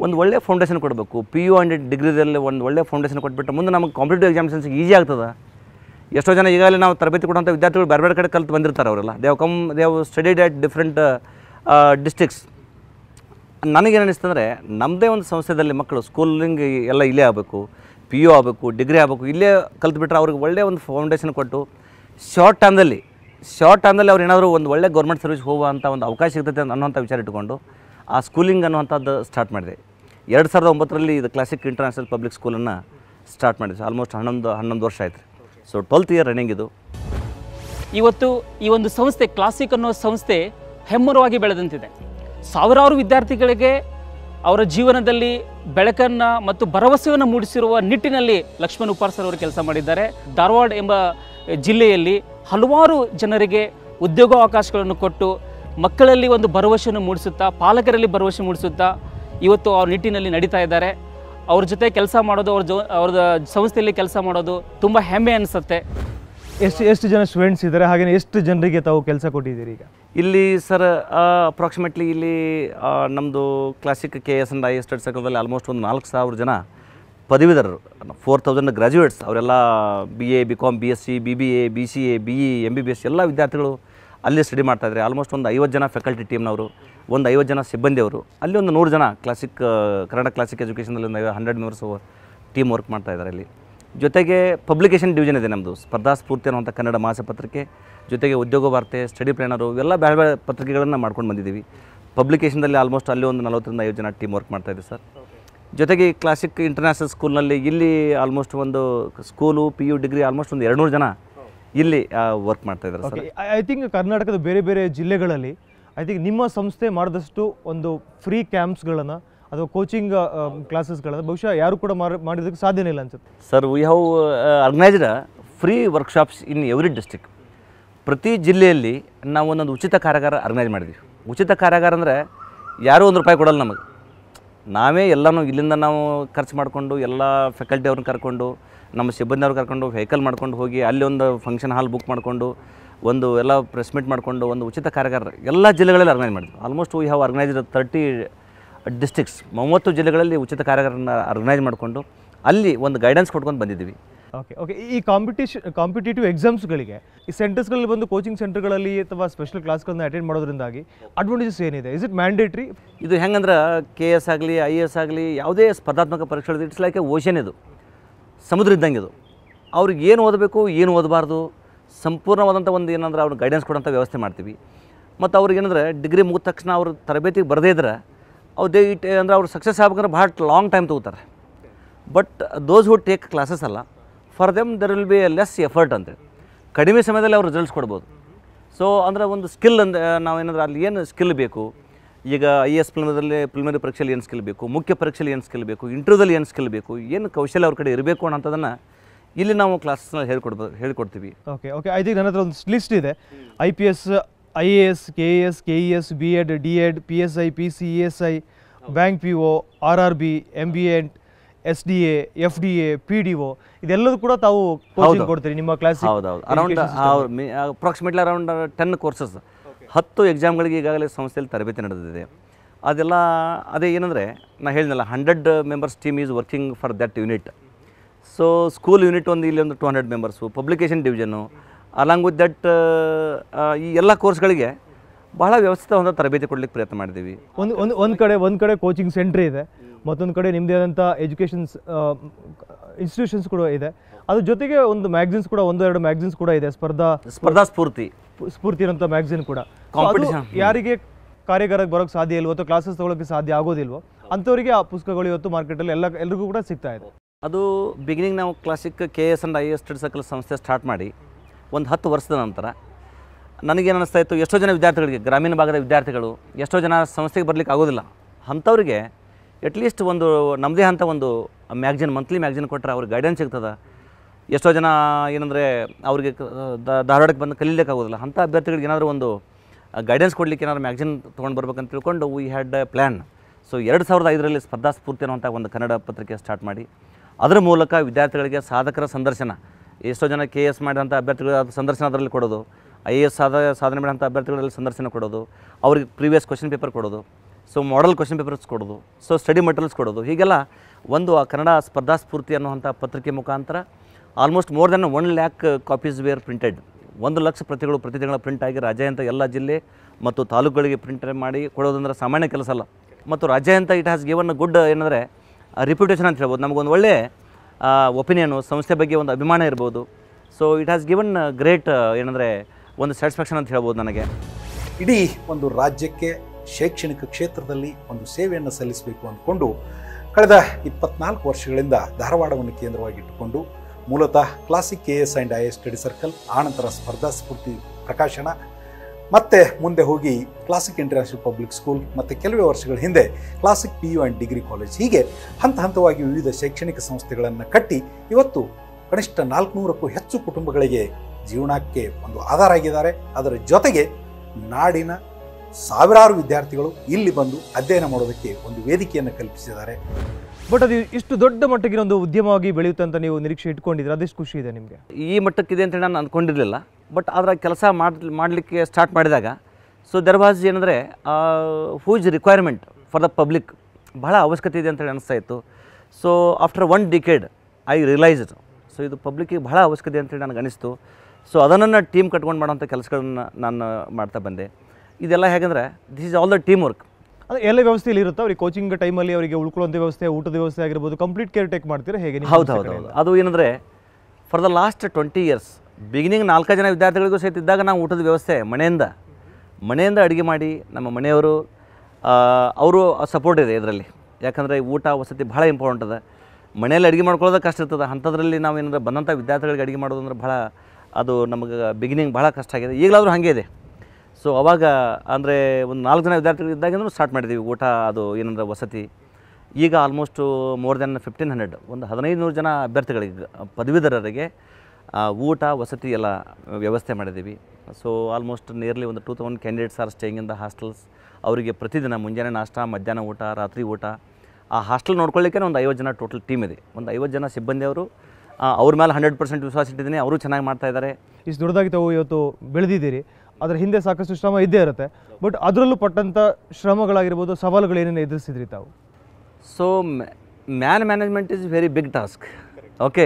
ಒಂದು ಒಳ್ಳೆ ಫೌಂಡೇಶನ್ ಕೊಡಬೇಕು ಪಿ ಯು ಆ್ಯಂಡ್ ಡಿಗ್ರಿದಲ್ಲಿ ಒಂದು ಒಳ್ಳೆ ಫೌಂಡೇಶನ್ ಕೊಟ್ಬಿಟ್ಟು ಮುಂದೆ ನಮಗೆ ಕಾಂಪಿಟೇಟಿವ್ ಎಕ್ಸಾಮಿನೇಷನ್ಸ್ಗೆ ಈಸಿ ಆಗ್ತದೆ ಎಷ್ಟೋ ಜನ ಈಗಾಗಲೇ ನಾವು ತರಬೇತಿ ಕೊಡುವಂಥ ವಿದ್ಯಾರ್ಥಿಗಳು ಬೇರೆ ಬೇರೆ ಕಡೆ ಕಲಿತು ಬಂದಿರ್ತಾರೆ ಅವರೆಲ್ಲ they come they studied at different districts ನನಗೇನು ಅಂದರೆ ನಮ್ಮದೇ ಒಂದು ಸಂಸ್ಥೆದಲ್ಲಿ ಮಕ್ಕಳು ಸ್ಕೂಲಿಂಗ್ ಎಲ್ಲ ಇಲ್ಲೇ ಆಗಬೇಕು ಪಿ ಯು ಆಗಬೇಕು ಡಿಗ್ರಿ ಆಗಬೇಕು ಇಲ್ಲೇ ಕಲ್ತ್ಬಿಟ್ರೆ ಅವ್ರಿಗೆ ಒಳ್ಳೆಯ ಒಂದು ಫೌಂಡೇಶನ್ ಕೊಟ್ಟು ಶಾರ್ಟ್ ಟೈಮ್ದಲ್ಲಿ ಶಾರ್ಟ್ ಟೈಮ್ದಲ್ಲಿ ಅವ್ರು ಏನಾದರೂ ಒಂದು ಒಳ್ಳೆ ಗೌರ್ಮೆಂಟ್ ಸರ್ವಿಸ್ ಹೋಗುವಂಥ ಒಂದು ಅವಕಾಶ ಅಂತ ಅನ್ನೋಂಥ ವಿಚಾರ ಇಟ್ಕೊಂಡು ಆ ಸ್ಕೂಲಿಂಗ್ ಅನ್ನುವಂಥದ್ದು ಸ್ಟಾರ್ಟ್ ಮಾಡಿದೆ ಎರಡು ಸಾವಿರದ ಒಂಬತ್ತರಲ್ಲಿ ಇದು ಕ್ಲಾಸಿಕ್ ಇಂಟರ್ನ್ಯಾಷನಲ್ ಪಬ್ಲಿಕ್ ಸ್ಕೂಲನ್ನು ಸ್ಟಾರ್ಟ್ ಮಾಡಿದೆ ಆಲ್ಮೋಸ್ಟ್ ಹನ್ನೊಂದು ಹನ್ನೊಂದು ವರ್ಷ ಆಯ್ತು ಸೊ ಟ್ವೆಲ್ತ್ ಇಯರ್ ರನ್ನಿಂಗ್ ಇದು ಇವತ್ತು ಈ ಒಂದು ಸಂಸ್ಥೆ ಕ್ಲಾಸಿಕ್ ಅನ್ನೋ ಸಂಸ್ಥೆ ಹೆಮ್ಮರವಾಗಿ ಬೆಳೆದಂತಿದೆ ಸಾವಿರಾರು ವಿದ್ಯಾರ್ಥಿಗಳಿಗೆ ಅವರ ಜೀವನದಲ್ಲಿ ಬೆಳಕನ್ನು ಮತ್ತು ಭರವಸೆಯನ್ನು ಮೂಡಿಸಿರುವ ನಿಟ್ಟಿನಲ್ಲಿ ಲಕ್ಷ್ಮಣ್ ಸರ್ ಅವರು ಕೆಲಸ ಮಾಡಿದ್ದಾರೆ ಧಾರವಾಡ ಎಂಬ ಜಿಲ್ಲೆಯಲ್ಲಿ ಹಲವಾರು ಜನರಿಗೆ ಉದ್ಯೋಗಾವಕಾಶಗಳನ್ನು ಕೊಟ್ಟು ಮಕ್ಕಳಲ್ಲಿ ಒಂದು ಭರವಸೆಯನ್ನು ಮೂಡಿಸುತ್ತಾ ಪಾಲಕರಲ್ಲಿ ಭರವಸೆ ಮೂಡಿಸುತ್ತಾ ಇವತ್ತು ಅವ್ರ ನಿಟ್ಟಿನಲ್ಲಿ ನಡೀತಾ ಇದ್ದಾರೆ ಅವ್ರ ಜೊತೆ ಕೆಲಸ ಮಾಡೋದು ಅವ್ರ ಜೊ ಅವ್ರದ ಸಂಸ್ಥೆಯಲ್ಲಿ ಕೆಲಸ ಮಾಡೋದು ತುಂಬ ಹೆಮ್ಮೆ ಅನಿಸುತ್ತೆ
ಎಷ್ಟು ಎಷ್ಟು ಜನ ಸ್ಟೂಡೆಂಟ್ಸ್ ಇದ್ದಾರೆ ಹಾಗೆಯೇ ಎಷ್ಟು ಜನರಿಗೆ ತಾವು ಕೆಲಸ ಕೊಟ್ಟಿದ್ದೀರಿ ಈಗ
ಇಲ್ಲಿ ಸರ್ ಅಪ್ರಾಕ್ಸಿಮೇಟ್ಲಿ ಇಲ್ಲಿ ನಮ್ಮದು classic K S and I study ಸರ್ಕಲ್ದಲ್ಲಿ ಆಲ್ಮೋಸ್ಟ್ ಒಂದು ನಾಲ್ಕು ಸಾವಿರ ಜನ ಪದವೀಧರರು ಫೋರ್ ತೌಸಂಡ್ ಗ್ರಾಜ್ಯುಯೇಟ್ಸ್ ಅವರೆಲ್ಲ B A B com B S C B B A B C A B E M B B S ಎಲ್ಲ ವಿದ್ಯಾರ್ಥಿಗಳು ಅಲ್ಲಿ ಸ್ಟಡಿ ಮಾಡ್ತಾಯಿದ್ದಾರೆ ಆಲ್ಮೋಸ್ಟ್ ಒಂದು ಐವತ್ತು ಜನ ಫ್ಯಾಕಲ್ಟಿ ಟೀಮ್ನವರು ಒಂದು ಐವತ್ತು ಜನ ಸಿಬ್ಬಂದಿಯವರು ಅಲ್ಲಿ ಒಂದು ನೂರು ಜನ ಕ್ಲಾಸಿಕ್ ಕನ್ನಡ ಕ್ಲಾಸಿಕ್ ಎಜುಕೇಷನಲ್ಲಿ ಒಂದು ಹಂಡ್ರೆಡ್ ಮೆಂಬರ್ಸ್ ಟೀಮ್ ವರ್ಕ್ ಮಾಡ್ತಾ ಇದ್ದಾರೆ ಇಲ್ಲಿ ಜೊತೆಗೆ ಪಬ್ಲಿಕೇಶನ್ ಡಿವಿಷನ್ ಇದೆ ನಮ್ಮದು ಸ್ಪರ್ಧಾ ಸ್ಫೂರ್ತಿ ಅನ್ನುವಂಥ ಕನ್ನಡ ಮಾಸಪತ್ರಿಕೆ ಜೊತೆಗೆ ಉದ್ಯೋಗ ವಾರ್ತೆ ಸ್ಟಡಿ ಪ್ಲಾನರು ಇವೆಲ್ಲ ಬೇರೆ ಬೇರೆ ಪತ್ರಿಕೆಗಳನ್ನು ಮಾಡ್ಕೊಂಡು ಬಂದಿದ್ದೀವಿ ಪಬ್ಲಿಕೇಷನ್ದಲ್ಲಿ ಆಲ್ಮೋಸ್ಟ್ ಅಲ್ಲಿ ಒಂದು ನಲವತ್ತರಿಂದ ಐದು ಜನ ಟೀಮ್ ವರ್ಕ್ ಮಾಡ್ತಾಯಿದೆ ಸರ್ ಜೊತೆಗೆ ಕ್ಲಾಸಿಕ್ ಇಂಟರ್ನ್ಯಾಷನಲ್ ಸ್ಕೂಲ್ನಲ್ಲಿ ಇಲ್ಲಿ ಆಲ್ಮೋಸ್ಟ್ ಒಂದು school P U degree almost ಒಂದು ಎರಡುನೂರು ಜನ ಇಲ್ಲಿ ವರ್ಕ್ ಮಾಡ್ತಾ ಇದ್ದಾರೆ ಸರ್
ಐ ತಿಂಕ್ ಕರ್ನಾಟಕದ ಬೇರೆ ಬೇರೆ ಜಿಲ್ಲೆಗಳಲ್ಲಿ ಐ ಥಿಂಕ್ ನಿಮ್ಮ ಸಂಸ್ಥೆ ಮಾಡಿದಷ್ಟು ಒಂದು ಫ್ರೀ ಕ್ಯಾಂಪ್ಸ್ಗಳನ್ನು ಅಥವಾ ಕೋಚಿಂಗ್ ಕ್ಲಾಸಸ್ಗಳ ಬಹುಶಃ ಯಾರು ಕೂಡ ಮಾಡೋದಕ್ಕೆ ಸಾಧ್ಯನೇ ಇಲ್ಲ ಅನ್ಸುತ್ತೆ
sir we have organised free workshops in every district ಪ್ರತಿ ಜಿಲ್ಲೆಯಲ್ಲಿ ನಾವು ಒಂದೊಂದು ಉಚಿತ ಕಾರ್ಯಾಗಾರ ಆರ್ಗನೈಸ್ ಮಾಡಿದ್ವಿ ಉಚಿತ ಕಾರ್ಯಾಗಾರ ಅಂದರೆ ಯಾರೂ ಒಂದು ರೂಪಾಯಿ ಕೊಡಲ್ಲ ನಮಗೆ ನಾವೇ ಎಲ್ಲನೂ ಇಲ್ಲಿಂದ ನಾವು ಖರ್ಚು ಮಾಡಿಕೊಂಡು ಎಲ್ಲ ಫ್ಯಾಕಲ್ಟಿ ಅವ್ರನ್ನ ಕರ್ಕೊಂಡು ನಮ್ಮ ಸಿಬ್ಬಂದಿಯವ್ರು ಕರ್ಕೊಂಡು ವೆಹಿಕಲ್ ಮಾಡ್ಕೊಂಡು ಹೋಗಿ ಅಲ್ಲಿ ಒಂದು ಫಂಕ್ಷನ್ ಹಾಲ್ ಬುಕ್ ಮಾಡಿಕೊಂಡು ಒಂದು ಎಲ್ಲ ಪ್ರೆಸ್ ಮೀಟ್ ಮಾಡಿಕೊಂಡು ಒಂದು ಉಚಿತ ಕಾರ್ಯಾಗಾರ ಎಲ್ಲ ಜಿಲ್ಲೆಗಳಲ್ಲಿ ಆರ್ಗನೈಸ್ ಮಾಡಿದ್ವಿ almost we have organised thirty districts ಮೂವತ್ತು ಜಿಲ್ಲೆಗಳಲ್ಲಿ ಉಚಿತ ಕಾರ್ಯಾಗಾರನ ಆರ್ಗನೈಸ್ ಮಾಡಿಕೊಂಡು ಅಲ್ಲಿ ಒಂದು ಗೈಡೆನ್ಸ್ ಕೊಟ್ಕೊಂಡು ಬಂದಿದ್ದೀವಿ
ಓಕೆ ಓಕೆ ಈ ಕಾಂಪಿಟೇಷನ್ ಕಾಂಪಿಟೇಟಿವ್ ಎಕ್ಸಾಮ್ಸ್ಗಳಿಗೆ ಈ ಸೆಂಟರ್ಸ್ಗಳಲ್ಲಿ ಬಂದು ಕೋಚಿಂಗ್ ಸೆಂಟರ್ಗಳಲ್ಲಿ ಅಥವಾ ಸ್ಪೆಷಲ್ ಕ್ಲಾಸ್ಗಳನ್ನ ಅಟೆಂಡ್ ಮಾಡೋದ್ರಿಂದಾಗಿ ಅಡ್ವಾಂಟೇಜಸ್ ಏನಿದೆ ಇಸ್ ಇಟ್ ಮ್ಯಾಂಡೇಟ್ರಿ ಇದು ಹೆಂಗಂದ್ರೆ ಕೆ ಎಸ್ ಆಗಲಿ ಐ ಎ ಎಸ್ ಆಗಲಿ ಯಾವುದೇ ಸ್ಪರ್ಧಾತ್ಮಕ ಪರೀಕ್ಷೆಗಳು ಇಟ್ಸ್ ಲೈಕ್
ಎ ಓಷನ್ ಇದು ಸಮುದ್ರ ಇದ್ದಂಗೆ ಇದು ಅವ್ರಿಗೆ ಏನು ಓದಬೇಕು ಏನು ಓದಬಾರ್ದು ಸಂಪೂರ್ಣವಾದಂಥ ಒಂದು ಏನಂದ್ರೆ ಅವ್ರಿಗೆ ಗೈಡೆನ್ಸ್ ಕೊಡೋಂಥ ವ್ಯವಸ್ಥೆ ಮಾಡ್ತೀವಿ ಮತ್ತು ಅವ್ರಿಗೆ ಏನಂದರೆ ಡಿಗ್ರಿ ಮುಗಿದ ತಕ್ಷಣ ಅವರು ತರಬೇತಿಗೆ ಬರದೇ ಇದ್ರೆ ದೇ ಇಟ್ ಅಂದರೆ ಅವ್ರು ಸಕ್ಸಸ್ ಆಗ್ಬೇಕಂದ್ರೆ ಭಾಳ ಲಾಂಗ್ ಟೈಮ್ ತೊಗೋತಾರೆ but those who'd take classes ಅಲ್ಲ for them there will be a less effort ಅಂತೇಳಿ ಕಡಿಮೆ ಸಮಯದಲ್ಲಿ ಅವ್ರು ರಿಸಲ್ಟ್ಸ್ ಕೊಡ್ಬೋದು ಸೊ ಅಂದರೆ ಒಂದು ಸ್ಕಿಲ್ ಅಂದ ನಾವೇನಾದ್ರೂ ಅಲ್ಲಿ ಏನು ಸ್ಕಿಲ್ ಬೇಕು ಈಗ ಐ ಎಸ್ ಪಿಲ್ಮದಲ್ಲಿ ಪ್ರಿಮರಿ ಪರೀಕ್ಷೆಯಲ್ಲಿ ಏನು ಸ್ಕಿಲ್ ಬೇಕು ಮುಖ್ಯ ಪರೀಕ್ಷೆಯಲ್ಲಿ ಏನು ಸ್ಕಿಲ್ ಬೇಕು ಇಂಟರ್ವ್ಯೂದಲ್ಲಿ ಏನು ಸ್ಕಿಲ್ ಬೇಕು ಏನು ಕೌಶಲ್ಯ ಅವ್ರ ಕಡೆ ಇರಬೇಕು ಅನ್ನೋಂಥದ್ದನ್ನು ಇಲ್ಲಿ ನಾವು ಕ್ಲಾಸಸ್ನಲ್ಲಿ ಹೇಳ್ಕೊಡ್ಬೋದು ಹೇಳ್ಕೊಡ್ತೀವಿ
ಓಕೆ ಓಕೆ ಐ ಥಿಂಕ್ ನನ್ನ ಹತ್ರ ಒಂದು ಲಿಸ್ಟ್ ಇದೆ I P S I A S K A S K E S B Ed D Ed P S I P C E S I bank P O R R B M B Ed S D A F D A P D O ಇದೆಲ್ಲದೂ ಕೂಡ ತಾವು coaching ಕೊಡ್ತೀರಿ ನಿಮ್ಮ class
ಹೌದೌದು around approximately around ten courses ಹತ್ತು ಎಕ್ಸಾಮ್ಗಳಿಗೆ ಈಗಾಗಲೇ ಸಂಸ್ಥೆಯಲ್ಲಿ ತರಬೇತಿ ನಡೆದಿದೆ ಅದೆಲ್ಲ ಅದೇ ಏನಂದರೆ ನಾನು ಹೇಳಿದ್ನಲ್ಲ hundred members team is working for that unit so school unit ಒಂದು ಇಲ್ಲಿ ಒಂದು two hundred members publication division along with that ಈ ಎಲ್ಲ ಕೋರ್ಸ್ಗಳಿಗೆ ಬಹಳ ಒಂದು ತರಬೇತಿ ಕೊಡ್ಲಿಕ್ಕೆ ಪ್ರಯತ್ನ ಮಾಡಿದ್ದೀವಿ
ಒಂದು ಒಂದು ಒಂದು ಕಡೆ ಒಂದು ಕಡೆ ಕೋಚಿಂಗ್ ಸೆಂಟ್ರ್ ಇದೆ ಮತ್ತೊಂದು ಕಡೆ ನಿಮ್ಮದೇ ಆದಂಥ ಎಜುಕೇಷನ್ಸ್ ಇನ್ಸ್ಟಿಟ್ಯೂಷನ್ಸ್ uh, ಕೂಡ ಇದೆ ಅದ್ರ ಜೊತೆಗೆ ಒಂದು ಮ್ಯಾಗ್ಝಿನ್ಸ್ ಕೂಡ ಒಂದೆರಡು ಎರಡು ಮ್ಯಾಗ್ಝಿನ್ಸ್ ಕೂಡ ಇದೆ ಸ್ಪರ್ಧಾ ಸ್ಪರ್ಧಾ ಸ್ಫೂರ್ತಿ ಸ್ಫೂರ್ತಿ ಇರೋಂಥ ಮ್ಯಾಗ್ಝಿನ್ ಕೂಡ ಯಾರಿಗೆ ಕಾರ್ಯಗಾರಕ್ಕೆ ಬರೋಕ್ಕೆ ಸಾಧ್ಯ ಇಲ್ವೋ ಅಥವಾ ಕ್ಲಾಸಸ್ ತೊಗೊಳಕ್ಕೆ ಸಾಧ್ಯ ಆಗೋದಿಲ್ವೋ ಅಂಥವರಿಗೆ ಆ ಪುಸ್ತಕಗಳು ಇವತ್ತು ಮಾರ್ಕೆಟಲ್ಲಿ ಎಲ್ಲ ಎಲ್ರಿಗೂ ಕೂಡ ಸಿಗ್ತಾ ಇದೆ
ಅದು ಬಿಗಿನಿಂಗ್ ನಾವು classic K S and I S study circle ಸಂಸ್ಥೆ ಸ್ಟಾರ್ಟ್ ಮಾಡಿ ಒಂದು ಹತ್ತು ವರ್ಷದ ನಂತರ ನನಗೇನು ಅನಿಸ್ತಾ ಇತ್ತು ಎಷ್ಟೋ ಜನ ವಿದ್ಯಾರ್ಥಿಗಳಿಗೆ ಗ್ರಾಮೀಣ ಭಾಗದ ವಿದ್ಯಾರ್ಥಿಗಳು ಎಷ್ಟೋ ಜನ ಸಂಸ್ಥೆಗೆ ಬರಲಿಕ್ಕೆ ಆಗೋದಿಲ್ಲ ಅಂಥವ್ರಿಗೆ ಅಟ್ಲೀಸ್ಟ್ ಒಂದು ನಮ್ಮದೇ ಅಂತ ಒಂದು ಮ್ಯಾಗ್ಜಿನ್ ಮಂತ್ಲಿ ಮ್ಯಾಗ್ಜಿನ್ ಕೊಟ್ಟರೆ ಅವ್ರಿಗೆ ಗೈಡೆನ್ಸ್ ಸಿಗ್ತದೆ ಎಷ್ಟೋ ಜನ ಏನಂದರೆ ಅವ್ರಿಗೆ ಧಾರವಾಡಕ್ಕೆ ಬಂದು ಕಲೀಲಿಕ್ಕಾಗೋದಿಲ್ಲ ಆಗೋದಿಲ್ಲ ಅಂಥ ಅಭ್ಯರ್ಥಿಗಳಿಗೆ ಏನಾದರೂ ಒಂದು ಗೈಡೆನ್ಸ್ ಕೊಡಲಿಕ್ಕೆ ಏನಾದರೂ ಮ್ಯಾಗ್ಜಿನ್ ತೊಗೊಂಡು ಬರ್ಬೇಕಂತ ತಿಳ್ಕೊಂಡು we had a plan so ಎರಡು ಸಾವಿರದ ಐದರಲ್ಲಿ ಸ್ಪರ್ಧಾ ಸ್ಫೂರ್ತಿ ಅನ್ನುವಂಥ ಒಂದು ಕನ್ನಡ ಪತ್ರಿಕೆ ಸ್ಟಾರ್ಟ್ ಮಾಡಿ ಅದರ ಮೂಲಕ ವಿದ್ಯಾರ್ಥಿಗಳಿಗೆ ಸಾಧಕರ ಸಂದರ್ಶನ ಎಷ್ಟೋ ಜನ ಕೆ ಎಸ್ ಮಾಡಿದಂಥ ಅಭ್ಯರ್ಥಿಗಳು ಅದು ಸಂದರ್ಶನ ಅದರಲ್ಲಿ ಕೊಡೋದು ಐ ಎ ಎಸ್ ಸಾಧ ಸಾಧನೆ ಮಾಡಿದಂಥ ಅಭ್ಯರ್ಥಿಗಳಲ್ಲಿ ಸಂದರ್ಶನ ಕೊಡೋದು ಅವ್ರಿಗೆ ಪ್ರೀವಿಯಸ್ ಕ್ವಶನ್ ಪೇಪರ್ ಕೊಡೋದು ಸೊ ಮಾಡಲ್ ಕ್ವಶನ್ ಪೇಪರ್ಸ್ ಕೊಡೋದು ಸೊ ಸ್ಟಡಿ ಮೆಟೀರಿಯಲ್ಸ್ ಕೊಡೋದು ಹೀಗೆಲ್ಲ ಒಂದು ಆ ಕನ್ನಡ ಸ್ಪರ್ಧಾಸ್ಫೂರ್ತಿ ಅನ್ನುವಂಥ ಪತ್ರಿಕೆ ಮುಖಾಂತರ almost more than one lakh copies were printed ಒಂದು ಲಕ್ಷ ಪ್ರತಿಗಳು ಪ್ರತಿ ತಿಂಗಳ ಪ್ರಿಂಟ್ ಆಗಿ ಅಂತ ಎಲ್ಲ ಜಿಲ್ಲೆ ಮತ್ತು ತಾಲೂಕುಗಳಿಗೆ ಪ್ರಿಂಟ್ ಮಾಡಿ ಕೊಡೋದಂದ್ರೆ ಸಾಮಾನ್ಯ ಕೆಲಸ ಅಲ್ಲ ಮತ್ತು ಅಂತ ಇಟ್ ಹ್ಯಾಸ್ ಗಿವನ್ ಗುಡ್ ಏನಂದರೆ ರಿಪ್ಯುಟೇಷನ್ ಅಂತ ಹೇಳ್ಬೋದು ನಮಗೊಂದು ಒಳ್ಳೆ ಒಪಿನಿಯನು ಸಂಸ್ಥೆ ಬಗ್ಗೆ ಒಂದು ಅಭಿಮಾನ ಇರ್ಬೋದು so it has given great ಏನಂದರೆ ಒಂದು ಸ್ಯಾಟಿಸ್ಫ್ಯಾಕ್ಷನ್ ಅಂತ ಹೇಳ್ಬೋದು ನನಗೆ
ಇಡೀ ಒಂದು ರಾಜ್ಯಕ್ಕೆ ಶೈಕ್ಷಣಿಕ ಕ್ಷೇತ್ರದಲ್ಲಿ ಒಂದು ಸೇವೆಯನ್ನು ಸಲ್ಲಿಸಬೇಕು ಅಂದ್ಕೊಂಡು ಕಳೆದ ಇಪ್ಪತ್ನಾಲ್ಕು ವರ್ಷಗಳಿಂದ ಧಾರವಾಡವನ್ನು ಕೇಂದ್ರವಾಗಿಟ್ಟುಕೊಂಡು ಮೂಲತಃ classic K S and I S study circle ಆನಂತರ ಸ್ಪರ್ಧಾ ಸ್ಫೂರ್ತಿ ಪ್ರಕಾಶನ ಮತ್ತೆ ಮುಂದೆ ಹೋಗಿ ಕ್ಲಾಸಿಕ್ ಇಂಟರ್ನ್ಯಾಷನಲ್ ಪಬ್ಲಿಕ್ ಸ್ಕೂಲ್ ಮತ್ತು ಕೆಲವೇ ವರ್ಷಗಳ ಹಿಂದೆ classic P U and degree college ಹೀಗೆ ಹಂತ ಹಂತವಾಗಿ ವಿವಿಧ ಶೈಕ್ಷಣಿಕ ಸಂಸ್ಥೆಗಳನ್ನು ಕಟ್ಟಿ ಇವತ್ತು ಕನಿಷ್ಠ ನಾಲ್ಕುನೂರಕ್ಕೂ ಹೆಚ್ಚು ಕುಟುಂಬಗಳಿಗೆ ಜೀವನಕ್ಕೆ ಒಂದು ಆಧಾರ ಆಗಿದ್ದಾರೆ ಅದರ ಜೊತೆಗೆ ನಾಡಿನ ಸಾವಿರಾರು ವಿದ್ಯಾರ್ಥಿಗಳು ಇಲ್ಲಿ ಬಂದು ಅಧ್ಯಯನ ಮಾಡೋದಕ್ಕೆ ಒಂದು ವೇದಿಕೆಯನ್ನು ಕಲ್ಪಿಸಿದ್ದಾರೆ ಬಟ್ ಅದು ಇಷ್ಟು ದೊಡ್ಡ ಮಟ್ಟಕ್ಕೆ ಒಂದು ಉದ್ಯಮವಾಗಿ ಬೆಳೆಯುತ್ತೆ ಅಂತ ನೀವು ನಿರೀಕ್ಷೆ ಇಟ್ಕೊಂಡಿದ್ರೆ ಅದೆಷ್ಟು ಖುಷಿ ಇದೆ ನಿಮಗೆ
ಈ ಮಟ್ಟಕ್ಕಿದೆ ಅಂತ ನಾನು ಅಂದ್ಕೊಂಡಿರಲಿಲ್ಲ ಬಟ್ ಅದರ ಕೆಲಸ ಮಾಡಲಿಕ್ಕೆ ಸ್ಟಾರ್ಟ್ ಮಾಡಿದಾಗ ಸೊ ದೆರ್ ಏನಂದರೆ whose requirement for the public ಬಹಳ ಅವಶ್ಯಕತೆ ಇದೆ ಅಂತೇಳಿ ಅನಿಸ್ತಾ ಇತ್ತು so after one decade I realised so ಇದು ಪಬ್ಲಿಕ್ಕಿಗೆ ಬಹಳ ಅವಶ್ಯಕತೆ ಅಂತೇಳಿ ನನಗೆ ಅನಿಸ್ತು ಸೊ ಅದನ್ನು ಟೀಮ್ ಕಟ್ಕೊಂಡು ಮಾಡೋಂಥ ಕೆಲಸಗಳನ್ನು ನಾನು ಮಾಡ್ತಾ ಬಂದೆ ಇದೆಲ್ಲ ಹೇಗೆಂದರೆ this is all the team work
ಅಂದರೆ ಎಲ್ಲ ವ್ಯವಸ್ಥೆಯಲ್ಲಿ ಇರುತ್ತೆ ಅವ್ರಿಗೆ ಕೋಚಿಂಗ್ ಟೈಮಲ್ಲಿ ಅವರಿಗೆ ಉಳ್ಕೊಳ್ಳೋಂಥ ವ್ಯವಸ್ಥೆ ಊಟದ ವ್ಯವಸ್ಥೆ ಆಗಿರ್ಬೋದು ಕಂಪ್ಲೀಟ್ ಕೇರ್ ಟೇಕ್ ಮಾಡ್ತೀರಾ ಹೇಗೆ ಹೌದು ಹೌದು ಅದು ಏನಂದರೆ for the last twenty years beginning ನಾಲ್ಕು ಜನ
ವಿದ್ಯಾರ್ಥಿಗಳಿಗೂ ಇದ್ದಾಗ ನಾವು ಊಟದ ವ್ಯವಸ್ಥೆ ಮನೆಯಿಂದ ಮನೆಯಿಂದ ಅಡುಗೆ ಮಾಡಿ ನಮ್ಮ ಮನೆಯವರು ಅವರು ಸಪೋರ್ಟ್ ಇದೆ ಇದರಲ್ಲಿ ಯಾಕಂದರೆ ಊಟ ವಸತಿ ಭಾಳ ಇಂಪಾರ್ಟೆಂಟ್ ಅದ ಮನೆಯಲ್ಲಿ ಅಡುಗೆ ಮಾಡ್ಕೊಳ್ಳೋದು ಕಷ್ಟ ಇರ್ತದೆ ಅಂಥದ್ರಲ್ಲಿ ನಾವು ಏನಂದ್ರೆ ಬಂದಂಥ ವಿದ್ಯಾರ್ಥಿಗಳಿಗೆ ಅಡುಗೆ ಮಾಡೋದು ಅಂದ್ರೆ ಭಾಳ ಅದು ನಮಗೆ ಬಿಗಿನಿಂಗ್ ಭಾಳ ಕಷ್ಟ ಆಗಿದೆ ಈಗಲಾದರೂ ಹಾಗೆ ಇದೆ ಸೊ ಅವಾಗ ಅಂದರೆ ಒಂದು ನಾಲ್ಕು ಜನ ವಿದ್ಯಾರ್ಥಿಗಳು ಇದ್ದಾಗಿಂದಲೂ ಸ್ಟಾರ್ಟ್ ಮಾಡಿದ್ದೀವಿ ಊಟ ಅದು ಏನಂದ್ರೆ ವಸತಿ ಈಗ almost more than fifteen hundred ಒಂದು ಹದಿನೈದು ನೂರು ಜನ ಅಭ್ಯರ್ಥಿಗಳಿಗೆ ಪದವೀಧರರಿಗೆ ಊಟ ವಸತಿ ಎಲ್ಲ ವ್ಯವಸ್ಥೆ ಮಾಡಿದ್ದೀವಿ ಸೊ ಆಲ್ಮೋಸ್ಟ್ ನಿಯರ್ಲಿ ಒಂದು two thousand candidates are staying in the hostels ಅವರಿಗೆ ಪ್ರತಿದಿನ ಮುಂಜಾನೆ ನಾಷ್ಟ ಮಧ್ಯಾಹ್ನ ಊಟ ರಾತ್ರಿ ಊಟ ಆ ಹಾಸ್ಟೆಲ್ ನೋಡ್ಕೊಳ್ಳಿಕ್ಕೆ ಒಂದು ಐವತ್ತು ಜನ ಟೋಟಲ್ ಟೀಮ್ ಇದೆ ಒಂದು ಐವತ್ತು ಜನ ಸಿಬ್ಬಂದಿಯವರು ಅವ್ರ ಮೇಲೆ ಹಂಡ್ರೆಡ್ ಪರ್ಸೆಂಟ್ ವಿಶ್ವಾಸ ಇಟ್ಟಿದ್ದೀನಿ ಅವರು ಚೆನ್ನಾಗಿ ಮಾಡ್ತಾ ಇದ್ದಾರೆ
ಇಷ್ಟು ದೊಡ್ಡದಾಗಿ ತಾವು ಇವತ್ತು ಬೆಳೆದಿದ್ದೀರಿ ಅದರ ಹಿಂದೆ ಸಾಕಷ್ಟು ಶ್ರಮ ಇದ್ದೇ ಇರುತ್ತೆ ಬಟ್ ಅದರಲ್ಲೂ ಪಟ್ಟಂಥ ಶ್ರಮಗಳಾಗಿರ್ಬೋದು ಸವಾಲುಗಳು ಏನೇನು ಎದುರಿಸಿದ್ರಿ ತಾವು
so man
management is very
big task okay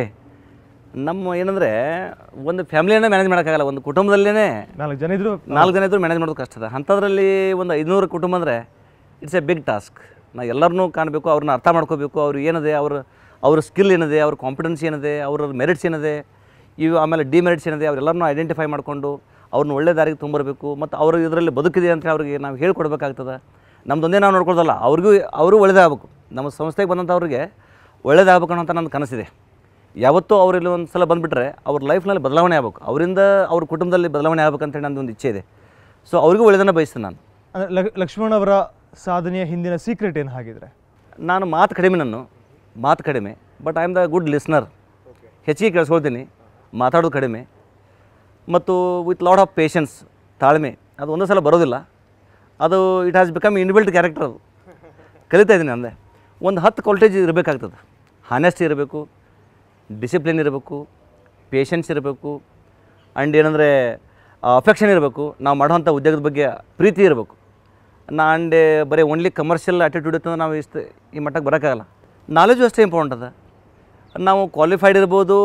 ನಮ್ಮ ಏನಂದರೆ ಒಂದು ಫ್ಯಾಮಿಲಿಯನ್ನೇ ಮ್ಯಾನೇಜ್ ಮಾಡೋಕ್ಕಾಗಲ್ಲ ಒಂದು ಕುಟುಂಬದಲ್ಲೇ
ನಾಲ್ಕು ಜನ ಇದ್ರು ನಾಲ್ಕು
ಜನ ಇದ್ರು ಮ್ಯಾನೇಜ್ ಮಾಡೋದು ಕಷ್ಟ ಅಂಥದ್ರಲ್ಲಿ ಒಂದು ಐದುನೂರು ಕುಟುಂಬ ಅಂದರೆ ಇಟ್ಸ್ ಎ ಬಿಗ್ ಟಾಸ್ಕ್ ನಾವು ಎಲ್ಲರನ್ನೂ ಕಾಣಬೇಕು ಅವ್ರನ್ನ ಅರ್ಥ ಮಾಡ್ಕೋಬೇಕು ಅವ್ರು ಏನಿದೆ ಅವ್ರ ಅವ್ರ ಸ್ಕಿಲ್ ಏನಿದೆ ಅವ್ರ ಕಾಂಪಿಟೆನ್ಸ್ ಏನಿದೆ ಅವ್ರ ಮೆರಿಟ್ಸ್ ಏನಿದೆ ಇವು ಆಮೇಲೆ ಡಿಮೆರಿಟ್ಸ್ ಏನಿದೆ ಅವರೆಲ್ಲರನ್ನೂ ಐಡೆಂಟಿಫೈ ಮಾಡಿಕೊಂಡು ಅವ್ರನ್ನ ಒಳ್ಳೆ ದಾರಿಗೆ ತುಂಬರಬೇಕು ಮತ್ತು ಅವರು ಇದರಲ್ಲಿ ಬದುಕಿದೆ ಅಂತ ಅವ್ರಿಗೆ ನಾವು ಹೇಳ್ಕೊಡ್ಬೇಕಾಗ್ತದೆ ನಮ್ಮದೊಂದೇ ನಾವು ನೋಡ್ಕೊಳ್ತಲ್ಲ ಅವ್ರಿಗೂ ಅವರು ಒಳ್ಳೇದಾಗಬೇಕು ನಮ್ಮ ಸಂಸ್ಥೆಗೆ ಬಂದಂಥವ್ರಿಗೆ ಒಳ್ಳೇದಾಗಬೇಕು ಅನ್ನೋಂಥ ನನ್ನ ಕನಸಿದೆ ಯಾವತ್ತೂ ಅವರಲ್ಲಿ ಒಂದು ಸಲ ಬಂದುಬಿಟ್ರೆ ಅವ್ರ ಲೈಫ್ನಲ್ಲಿ ಬದಲಾವಣೆ ಆಗಬೇಕು ಅವರಿಂದ ಅವ್ರ ಕುಟುಂಬದಲ್ಲಿ ಬದಲಾವಣೆ ಆಗಬೇಕಂತೇಳಿ ನನ್ನದು ಒಂದು ಇಚ್ಛೆ ಇದೆ ಸೊ ಅವ್ರಿಗೂ ಒಳ್ಳೇದನ್ನು ಬಯಸ್ತೇನೆ ನಾನು
ಲಕ್ಷ್ಮಣ ಅವರ ಸಾಧನೆಯ ಹಿಂದಿನ ಸೀಕ್ರೆಟ್ ಏನು ಹಾಗಿದ್ರೆ
ನಾನು ಮಾತು ಕಡಿಮೆ ನಾನು ಮಾತು ಕಡಿಮೆ but I am the good listener ಹೆಚ್ಚಿಗೆ ಕೇಳಿಸ್ಕೊಳ್ತೀನಿ ಮಾತಾಡೋದು ಕಡಿಮೆ ಮತ್ತು ವಿತ್ ಲಾಡ್ ಆಫ್ ಪೇಷನ್ಸ್ ತಾಳ್ಮೆ ಅದು ಒಂದೇ ಸಲ ಬರೋದಿಲ್ಲ ಅದು it has become inbuilt character ಅದು ಕಲಿತಾ ಇದ್ದೀನಿ ಅಂದರೆ ಒಂದು ಹತ್ತು ಕ್ವಾಲಿಟೀಸ್ ಇರಬೇಕಾಗ್ತದೆ ಹಾನೆಸ್ಟಿ ಇರಬೇಕು ಡಿಸಿಪ್ಲಿನ್ ಇರಬೇಕು ಪೇಷನ್ಸ್ ಇರಬೇಕು ಆ್ಯಂಡ್ ಏನಂದರೆ ಅಫೆಕ್ಷನ್ ಇರಬೇಕು ನಾವು ಮಾಡೋವಂಥ ಉದ್ಯೋಗದ ಬಗ್ಗೆ ಪ್ರೀತಿ ಇರಬೇಕು ನಾ ಆ್ಯಂಡ್ ಬರೀ ಓನ್ಲಿ ಕಮರ್ಷಿಯಲ್ ಆ್ಯಟಿಟ್ಯೂಡ್ ಇತ್ತಂದ್ರೆ ನಾವು ಇಷ್ಟು ಈ ಮಟ್ಟಕ್ಕೆ ಬರೋಕ್ಕಾಗಲ್ಲ ನಾಲೆಜು ಅಷ್ಟೇ ಇಂಪಾರ್ಟೆಂಟ್ ಅದ ನಾವು ಕ್ವಾಲಿಫೈಡ್ ಇರ್ಬೋದು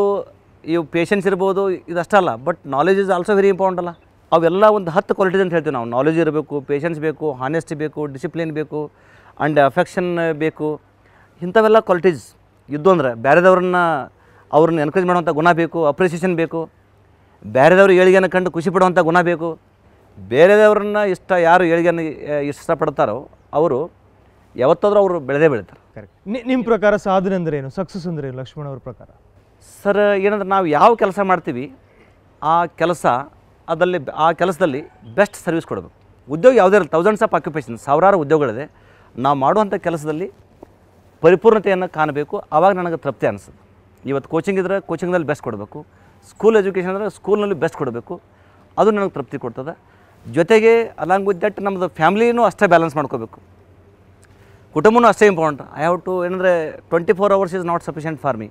ಇವು ಪೇಷನ್ಸ್ ಇರ್ಬೋದು ಇದಷ್ಟಲ್ಲ but knowledge is also very important ಅಲ್ಲ ಅವೆಲ್ಲ ಒಂದು ಹತ್ತು ಕ್ವಾಲಿಟೀಸ್ ಅಂತ ಹೇಳ್ತೀವಿ ನಾವು ನಾಲೆಜ್ ಇರಬೇಕು ಪೇಷನ್ಸ್ ಬೇಕು ಹಾನೆಸ್ಟಿ ಬೇಕು ಡಿಸಿಪ್ಲಿನ್ ಬೇಕು ಆ್ಯಂಡ್ ಅಫೆಕ್ಷನ್ ಬೇಕು ಇಂಥವೆಲ್ಲ ಕ್ವಾಲಿಟೀಸ್ ಇದ್ದು ಅಂದರೆ ಬೇರೆದವ್ರನ್ನ ಅವ್ರನ್ನ ಎನ್ಕರೇಜ್ ಮಾಡುವಂಥ ಗುಣ ಬೇಕು ಅಪ್ರಿಸಿಯೇಷನ್ ಬೇಕು ಬೇರೆದವ್ರು ಏಳಿಗೆಯನ್ನು ಕಂಡು ಖುಷಿ ಪಡುವಂಥ ಗುಣ ಬೇಕು ಬೇರೆದವ್ರನ್ನ ಇಷ್ಟ ಯಾರು ಏಳಿಗೆಯನ್ನು ಇಷ್ಟಪಡ್ತಾರೋ ಅವರು ಯಾವತ್ತಾದರೂ ಅವರು ಬೆಳೆದೇ ಬೆಳೀತಾರೆ ಕರೆಕ್ಟ್
ನಿಮ್ಮ ಪ್ರಕಾರ ಸಾಧನೆ ಅಂದರೆ ಏನು ಸಕ್ಸಸ್ ಅಂದರೆ ಏನು ಲಕ್ಷ್ಮಣ್ ಅವ್ರ ಪ್ರಕಾರ
ಸರ್ ಏನಂದ್ರೆ ನಾವು ಯಾವ ಕೆಲಸ ಮಾಡ್ತೀವಿ ಆ ಕೆಲಸ ಅದರಲ್ಲಿ ಆ ಕೆಲಸದಲ್ಲಿ ಬೆಸ್ಟ್ ಸರ್ವಿಸ್ ಕೊಡಬೇಕು ಉದ್ಯೋಗ ಯಾವುದೇ ಇರಲಿ ತೌಸಂಡ್ಸ್ ಆಫ್ ಆಕ್ಯುಪೇಷನ್ ಸಾವಿರಾರು ಉದ್ಯೋಗಗಳಿದೆ ನಾವು ಮಾಡುವಂಥ ಕೆಲಸದಲ್ಲಿ ಪರಿಪೂರ್ಣತೆಯನ್ನು ಕಾಣಬೇಕು ಆವಾಗ ನನಗೆ ತೃಪ್ತಿ ಅನಿಸುತ್ತೆ ಇವತ್ತು ಕೋಚಿಂಗ್ ಇದ್ದರೆ ಕೋಚಿಂಗ್ನಲ್ಲಿ ಬೆಸ್ಟ್ ಕೊಡಬೇಕು ಸ್ಕೂಲ್ ಎಜುಕೇಷನ್ ಅಂದರೆ ಸ್ಕೂಲ್ನಲ್ಲಿ ಬೆಸ್ಟ್ ಕೊಡಬೇಕು ಅದು ನನಗೆ ತೃಪ್ತಿ ಕೊಡ್ತದೆ ಜೊತೆಗೆ ಅಲಾಂಗ್ ವಿತ್ ದಟ್ ನಮ್ಮದು ಫ್ಯಾಮ್ಲಿನೂ ಅಷ್ಟೇ ಬ್ಯಾಲೆನ್ಸ್ ಮಾಡ್ಕೋಬೇಕು ಕುಟುಂಬನೂ ಅಷ್ಟೇ ಇಂಪಾರ್ಟೆಂಟ್ ಐ ಹ್ಯಾವ್ ಟು ಏನಂದರೆ twenty four hours is not sufficient for me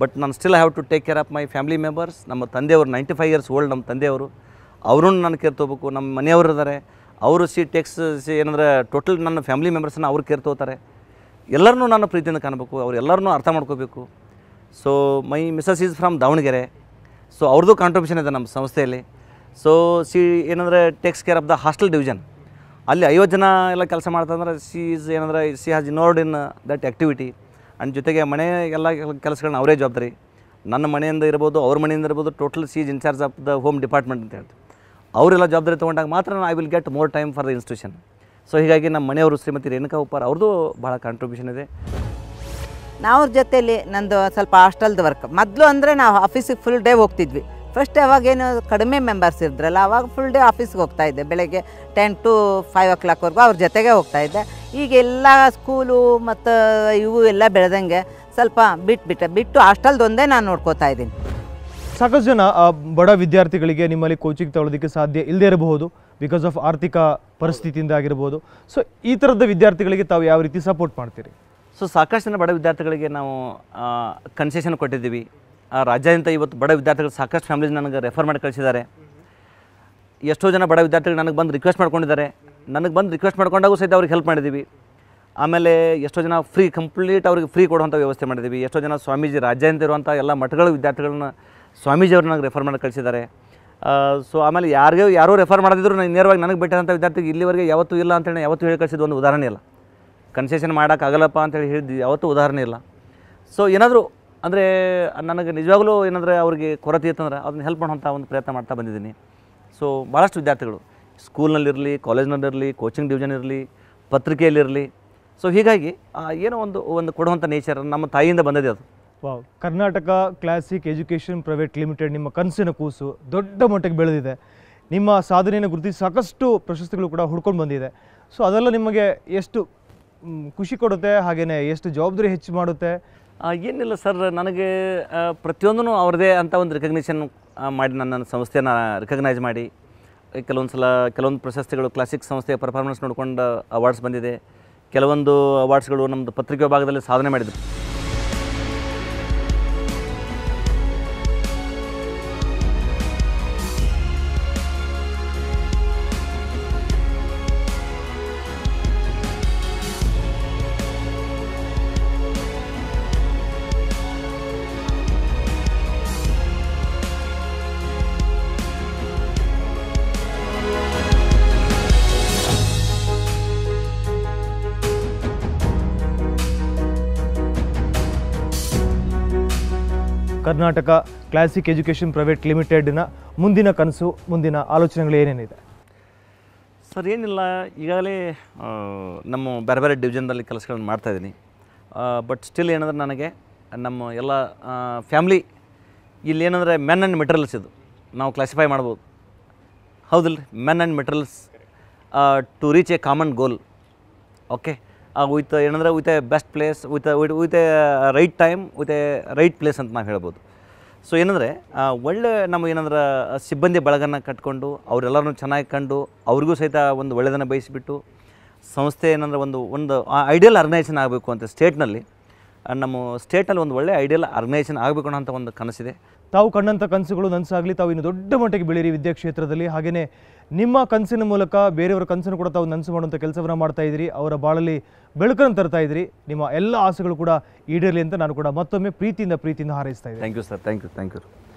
but ನಾನು still have to take care of my family members ನಮ್ಮ ತಂದೆಯವರು ನೈಂಟಿ ಫೈವ್ ಇಯರ್ಸ್ ಓಲ್ಡ್ ನಮ್ಮ ತಂದೆಯವರು ಅವರೂ ನಾನು ಕೇರ್ ತೊಗೋಬೇಕು ನಮ್ಮ ಮನೆಯವರು ಇದ್ದಾರೆ ಅವರು ಸಿ ಟೆಕ್ಸ್ ಸಿ ಏನಂದರೆ ಟೋಟಲ್ ನನ್ನ ಫ್ಯಾಮಿಲಿ ಮೆಂಬರ್ಸನ್ನ ಅವ್ರು ಕೇರ್ ತಗೋತಾರೆ ಎಲ್ಲರನ್ನೂ ನನ್ನ ಪ್ರೀತಿಯಿಂದ ಕಾಣಬೇಕು ಅವರೆಲ್ಲರನ್ನೂ ಅರ್ಥ ಮಾಡ್ಕೋಬೇಕು so my missus is from Davanagere so ಅವ್ರದ್ದು ಕಾಂಟ್ರಿಬ್ಯೂಷನ್ ಇದೆ ನಮ್ಮ ಸಂಸ್ಥೆಯಲ್ಲಿ ಸೊ ಸಿ ಏನಂದರೆ takes care of the hostel division ಅಲ್ಲಿ ಐವತ್ತು ಜನ ಎಲ್ಲ ಕೆಲಸ ಮಾಡ್ತಂದ್ರೆ ಸಿ ಈಸ್ ಏನಂದರೆ she has involved in that activity and ಜೊತೆಗೆ ಮನೆ ಎಲ್ಲ ಕೆಲಸಗಳನ್ನ ಅವರೇ ಜವಾಬ್ದಾರಿ ನನ್ನ ಮನೆಯಿಂದ ಇರ್ಬೋದು ಅವ್ರ ಮನೆಯಿಂದ ಇರ್ಬೋದು total she's in-charge of the home department ಅಂತ ಹೇಳ್ತೀವಿ ಅವರೆಲ್ಲ ಜವಾಬ್ದಾರಿ ತೊಗೊಂಡಾಗ ಮಾತ್ರ I will get more time for the institution so ಹೀಗಾಗಿ ನಮ್ಮ ಮನೆಯವರು ಶ್ರೀಮತಿ ರೇಣುಕಾ ಉಪ್ಪಾರ್ ಅವ್ರದ್ದು ಭಾಳ ಕಾಂಟ್ರಿಬ್ಯೂಷನ್ ಇದೆ ನಾವು ಜೊತೆಯಲ್ಲಿ ನಂದು ಸ್ವಲ್ಪ ಹಾಸ್ಟೆಲ್ದು ವರ್ಕ್ ಮೊದಲು ಅಂದರೆ ನಾವು ಆಫೀಸಿಗೆ ಫುಲ್ ಡೇ ಹೋಗ್ತಿದ್ವಿ ಫಸ್ಟ್ ಅವಾಗೇನು ಕಡಿಮೆ ಮೆಂಬರ್ಸ್ ಇದ್ರಲ್ಲ ಅವಾಗ ಫುಲ್ ಡೇ ಆಫೀಸ್ಗೆ ಹೋಗ್ತಾಯಿದ್ದೆ ಬೆಳಗ್ಗೆ ಟೆನ್ ಟು ಫೈವ್ ಓ ಕ್ಲಾಕ್ವರೆಗೂ ಅವ್ರ ಜೊತೆಗೆ ಹೋಗ್ತಾಯಿದ್ದೆ ಈಗ ಎಲ್ಲ ಸ್ಕೂಲು ಮತ್ತು ಇವು ಎಲ್ಲ ಬೆಳೆದಂಗೆ ಸ್ವಲ್ಪ ಬಿಟ್ಬಿಟ್ಟೆ ಬಿಟ್ಟು ಹಾಸ್ಟೆಲ್ದೊಂದೇ ನಾನು ನೋಡ್ಕೋತಾ ಇದ್ದೀನಿ
ಸಾಕಷ್ಟು ಜನ ಬಡ ವಿದ್ಯಾರ್ಥಿಗಳಿಗೆ ನಿಮ್ಮಲ್ಲಿ ಕೋಚಿಂಗ್ ತಗೊಳ್ಳೋದಕ್ಕೆ ಸಾಧ್ಯ ಇಲ್ಲದೇ ಇರಬಹುದು ಬಿಕಾಸ್ ಆಫ್ ಆರ್ಥಿಕ ಪರಿಸ್ಥಿತಿಯಿಂದ ಆಗಿರ್ಬೋದು ಸೊ ಈ ಥರದ ವಿದ್ಯಾರ್ಥಿಗಳಿಗೆ ತಾವು ಯಾವ ರೀತಿ ಸಪೋರ್ಟ್ ಮಾಡ್ತೀರಿ
ಸೊ ಸಾಕಷ್ಟು ಜನ ಬಡ ವಿದ್ಯಾರ್ಥಿಗಳಿಗೆ ನಾವು ಕನ್ಸೆಷನ್ ಕೊಟ್ಟಿದ್ದೀವಿ ಆ ರಾಜ್ಯಾದ್ಯಂತ ಇವತ್ತು ಬಡ ವಿದ್ಯಾರ್ಥಿಗಳು ಸಾಕಷ್ಟು ಫ್ಯಾಮಿಲೀಸ್ ನನಗೆ ರೆಫರ್ ಮಾಡಿ ಕಳಿಸಿದ್ದಾರೆ ಎಷ್ಟೋ ಜನ ಬಡ ವಿದ್ಯಾರ್ಥಿಗಳು ನನಗೆ ಬಂದು ರಿಕ್ವೆಸ್ಟ್ ಮಾಡ್ಕೊಂಡಿದ್ದಾರೆ ನನಗೆ ಬಂದು ರಿಕ್ವೆಸ್ಟ್ ಮಾಡ್ಕೊಂಡಾಗೂ ಸಹಿತ ಅವ್ರಿಗೆ ಹೆಲ್ಪ್ ಮಾಡಿದ್ದೀವಿ ಆಮೇಲೆ ಎಷ್ಟೋ ಜನ ಫ್ರೀ ಕಂಪ್ಲೀಟ್ ಅವ್ರಿಗೆ ಫ್ರೀ ಕೊಡುವಂಥ ವ್ಯವಸ್ಥೆ ಮಾಡಿದ್ದೀವಿ ಎಷ್ಟೋ ಜನ ಸ್ವಾಮೀಜಿ ರಾಜ್ಯಾದ್ಯಂತ ಇರುವಂಥ ಎಲ್ಲ ಮಠಗಳ ವಿದ್ಯಾರ್ಥಿಗಳನ್ನ ಸ್ವಾಮೀಜಿಯವರು ನನಗೆ ರೆಫರ್ ಮಾಡಿ ಕಳಿಸಿದ್ದಾರೆ ಸೊ ಆಮೇಲೆ ಯಾರಿಗೋ ಯಾರೂ ರೆಫರ್ ಮಾಡಿದ್ರು ನಾನು ನೇರವಾಗಿ ನನಗೆ ಬಿಟ್ಟಂಥ ವಿದ್ಯಾರ್ಥಿಗೆ ಇಲ್ಲಿವರೆಗೆ ಯಾವತ್ತೂ ಇಲ್ಲ ಅಂತೇಳಿ ಯಾವತ್ತೂ ಹೇಳಿ ಕಳಿಸಿದ ಒಂದು ಉದಾಹರಣೆ ಇಲ್ಲ ಕನ್ಸೆಷನ್ ಮಾಡೋಕ್ಕಾಗಲ್ಲಪ್ಪ ಅಂತೇಳಿ ಹೇಳಿದ್ದು ಯಾವತ್ತೂ ಉದಾಹರಣೆ ಇಲ್ಲ ಸೊ ಏನಾದರೂ ಅಂದರೆ ನನಗೆ ನಿಜವಾಗಲೂ ಏನಂದರೆ ಅವ್ರಿಗೆ ಕೊರತೆ ಇತ್ತಂದ್ರೆ ಅದನ್ನ ಹೆಲ್ಪ್ ಮಾಡೋಂಥ ಒಂದು ಪ್ರಯತ್ನ ಮಾಡ್ತಾ ಬಂದಿದ್ದೀನಿ ಸೊ ಭಾಳಷ್ಟು ವಿದ್ಯಾರ್ಥಿಗಳು ಸ್ಕೂಲ್ನಲ್ಲಿರಲಿ ಕಾಲೇಜ್ನಲ್ಲಿರಲಿ ಕೋಚಿಂಗ್ ಡಿವಿಷನ್ ಇರಲಿ ಪತ್ರಿಕೆಯಲ್ಲಿರಲಿ ಸೊ ಹೀಗಾಗಿ ಏನೋ ಒಂದು ಒಂದು ಕೊಡುವಂಥ ನೇಚರ್ ನಮ್ಮ ತಾಯಿಯಿಂದ ಬಂದಿದೆ ಅದು
ವಾ Karnataka classic education private limited ನಿಮ್ಮ ಕನಸಿನ ಕೂಸು ದೊಡ್ಡ ಮಟ್ಟಕ್ಕೆ ಬೆಳೆದಿದೆ ನಿಮ್ಮ ಸಾಧನೆಯನ್ನು ಗುರುತಿಸಿ ಸಾಕಷ್ಟು ಪ್ರಶಸ್ತಿಗಳು ಕೂಡ ಹುಡ್ಕೊಂಡು ಬಂದಿದೆ ಸೊ ಅದೆಲ್ಲ ನಿಮಗೆ ಎಷ್ಟು ಖುಷಿ ಕೊಡುತ್ತೆ ಹಾಗೆಯೇ ಎಷ್ಟು ಜವಾಬ್ದಾರಿ ಹೆಚ್ಚು ಮಾಡುತ್ತೆ ಏನಿಲ್ಲ
ಸರ್ ನನಗೆ ಪ್ರತಿಯೊಂದೂ ಅವ್ರದ್ದೇ ಅಂತ ಒಂದು ರೆಕಗ್ನಿಷನ್ ಮಾಡಿ ನನ್ನ ಸಂಸ್ಥೆಯನ್ನು ರೆಕಗ್ನೈಸ್ ಮಾಡಿ ಕೆಲವೊಂದು ಸಲ ಕೆಲವೊಂದು ಪ್ರಶಸ್ತಿಗಳು ಕ್ಲಾಸಿಕ್ ಸಂಸ್ಥೆಯ ಪರ್ಫಾರ್ಮೆನ್ಸ್ ನೋಡಿಕೊಂಡು ಅವಾರ್ಡ್ಸ್ ಬಂದಿದೆ ಕೆಲವೊಂದು ಅವಾರ್ಡ್ಸ್ಗಳು ನಮ್ಮದು ಪತ್ರಿಕೆ ವಿಭಾಗದಲ್ಲಿ ಸಾಧನೆ ಮಾಡಿದ್ರು
ಕರ್ನಾಟಕ ಕ್ಲಾಸಿಕ್ ಎಜುಕೇಷನ್ ಪ್ರೈವೇಟ್ ಲಿಮಿಟೆಡ್ನ ಮುಂದಿನ ಕನಸು ಮುಂದಿನ ಆಲೋಚನೆಗಳು ಏನೇನಿದೆ
ಸರ್ ಏನಿಲ್ಲ ಈಗಾಗಲೇ ನಮ್ಮ ಬೇರೆ ಬೇರೆ ಡಿವಿಷನ್ದಲ್ಲಿ ಕೆಲಸಗಳನ್ನು ಮಾಡ್ತಾಯಿದ್ದೀನಿ ಬಟ್ ಸ್ಟಿಲ್ ಏನಂದ್ರೆ ನನಗೆ ನಮ್ಮ ಎಲ್ಲ ಫ್ಯಾಮ್ಲಿ ಇಲ್ಲಿ ಏನಂದರೆ ಮೆನ್ ಆ್ಯಂಡ್ ಮೆಟೀರಿಯಲ್ಸ್ ಇದು ನಾವು ಕ್ಲಾಸಿಫೈ ಮಾಡ್ಬೋದು ಹೌದಲ್ರಿ men and materials to reach a common goal okay with ಏನಂದರೆ with a best place with with a right time with a right place ಅಂತ ನಾವು ಹೇಳ್ಬೋದು ಸೊ ಏನಂದರೆ ಒಳ್ಳೆ ನಮ್ಮ ಏನಂದ್ರೆ ಸಿಬ್ಬಂದಿ ಬಳಗನ್ನ ಕಟ್ಕೊಂಡು ಅವರೆಲ್ಲರನ್ನು ಚೆನ್ನಾಗಿ ಕಂಡು ಅವ್ರಿಗೂ ಸಹಿತ ಒಂದು ಒಳ್ಳೆಯದನ್ನು ಬಯಸಿಬಿಟ್ಟು ಸಂಸ್ಥೆ ಏನಂದ್ರೆ ಒಂದು ಒಂದು ಐಡಿಯಲ್ ಆರ್ಗನೈಸೇಷನ್ ಆಗಬೇಕು ಅಂತ ಸ್ಟೇಟ್ನಲ್ಲಿ ನಮ್ಮ ಸ್ಟೇಟ್ನಲ್ಲಿ ಒಂದು ಒಳ್ಳೆ
ಐಡಿಯಲ್ ಆರ್ಗನೈಸೇಷನ್ ಆಗಬೇಕು ಅನ್ನೋಂಥ ಒಂದು ಕನಸಿದೆ ತಾವು ಕಂಡಂಥ ಕನಸುಗಳು ನನಸಾಗಲಿ ತಾವು ಇನ್ನು ದೊಡ್ಡ ಮಟ್ಟಿಗೆ ಬೆಳೀರಿ ವಿದ್ಯಾಕ್ಷೇತ್ರದಲ್ಲಿ ಹಾಗೆಯೇ ನಿಮ್ಮ ಕನಸಿನ ಮೂಲಕ ಬೇರೆಯವರ ಕನಸನ್ನು ಕೂಡ ತಾವು ನನಸು ಮಾಡುವಂಥ ಕೆಲಸವನ್ನು ಮಾಡ್ತಾ ಇದ್ದೀರಿ ಅವರ ಬಾಳಲ್ಲಿ ಬೆಳಕನ್ನು ತರ್ತಾ ಇದ್ದೀರಿ ನಿಮ್ಮ ಎಲ್ಲ ಆಸೆಗಳು ಕೂಡ ಈಡೇರಲಿ ಅಂತ ನಾನು ಕೂಡ ಮತ್ತೊಮ್ಮೆ ಪ್ರೀತಿಯಿಂದ ಪ್ರೀತಿಯಿಂದ ಹಾರೈಸ್ತಾ ಇದ್ದೀನಿ thank you sir thank you thank you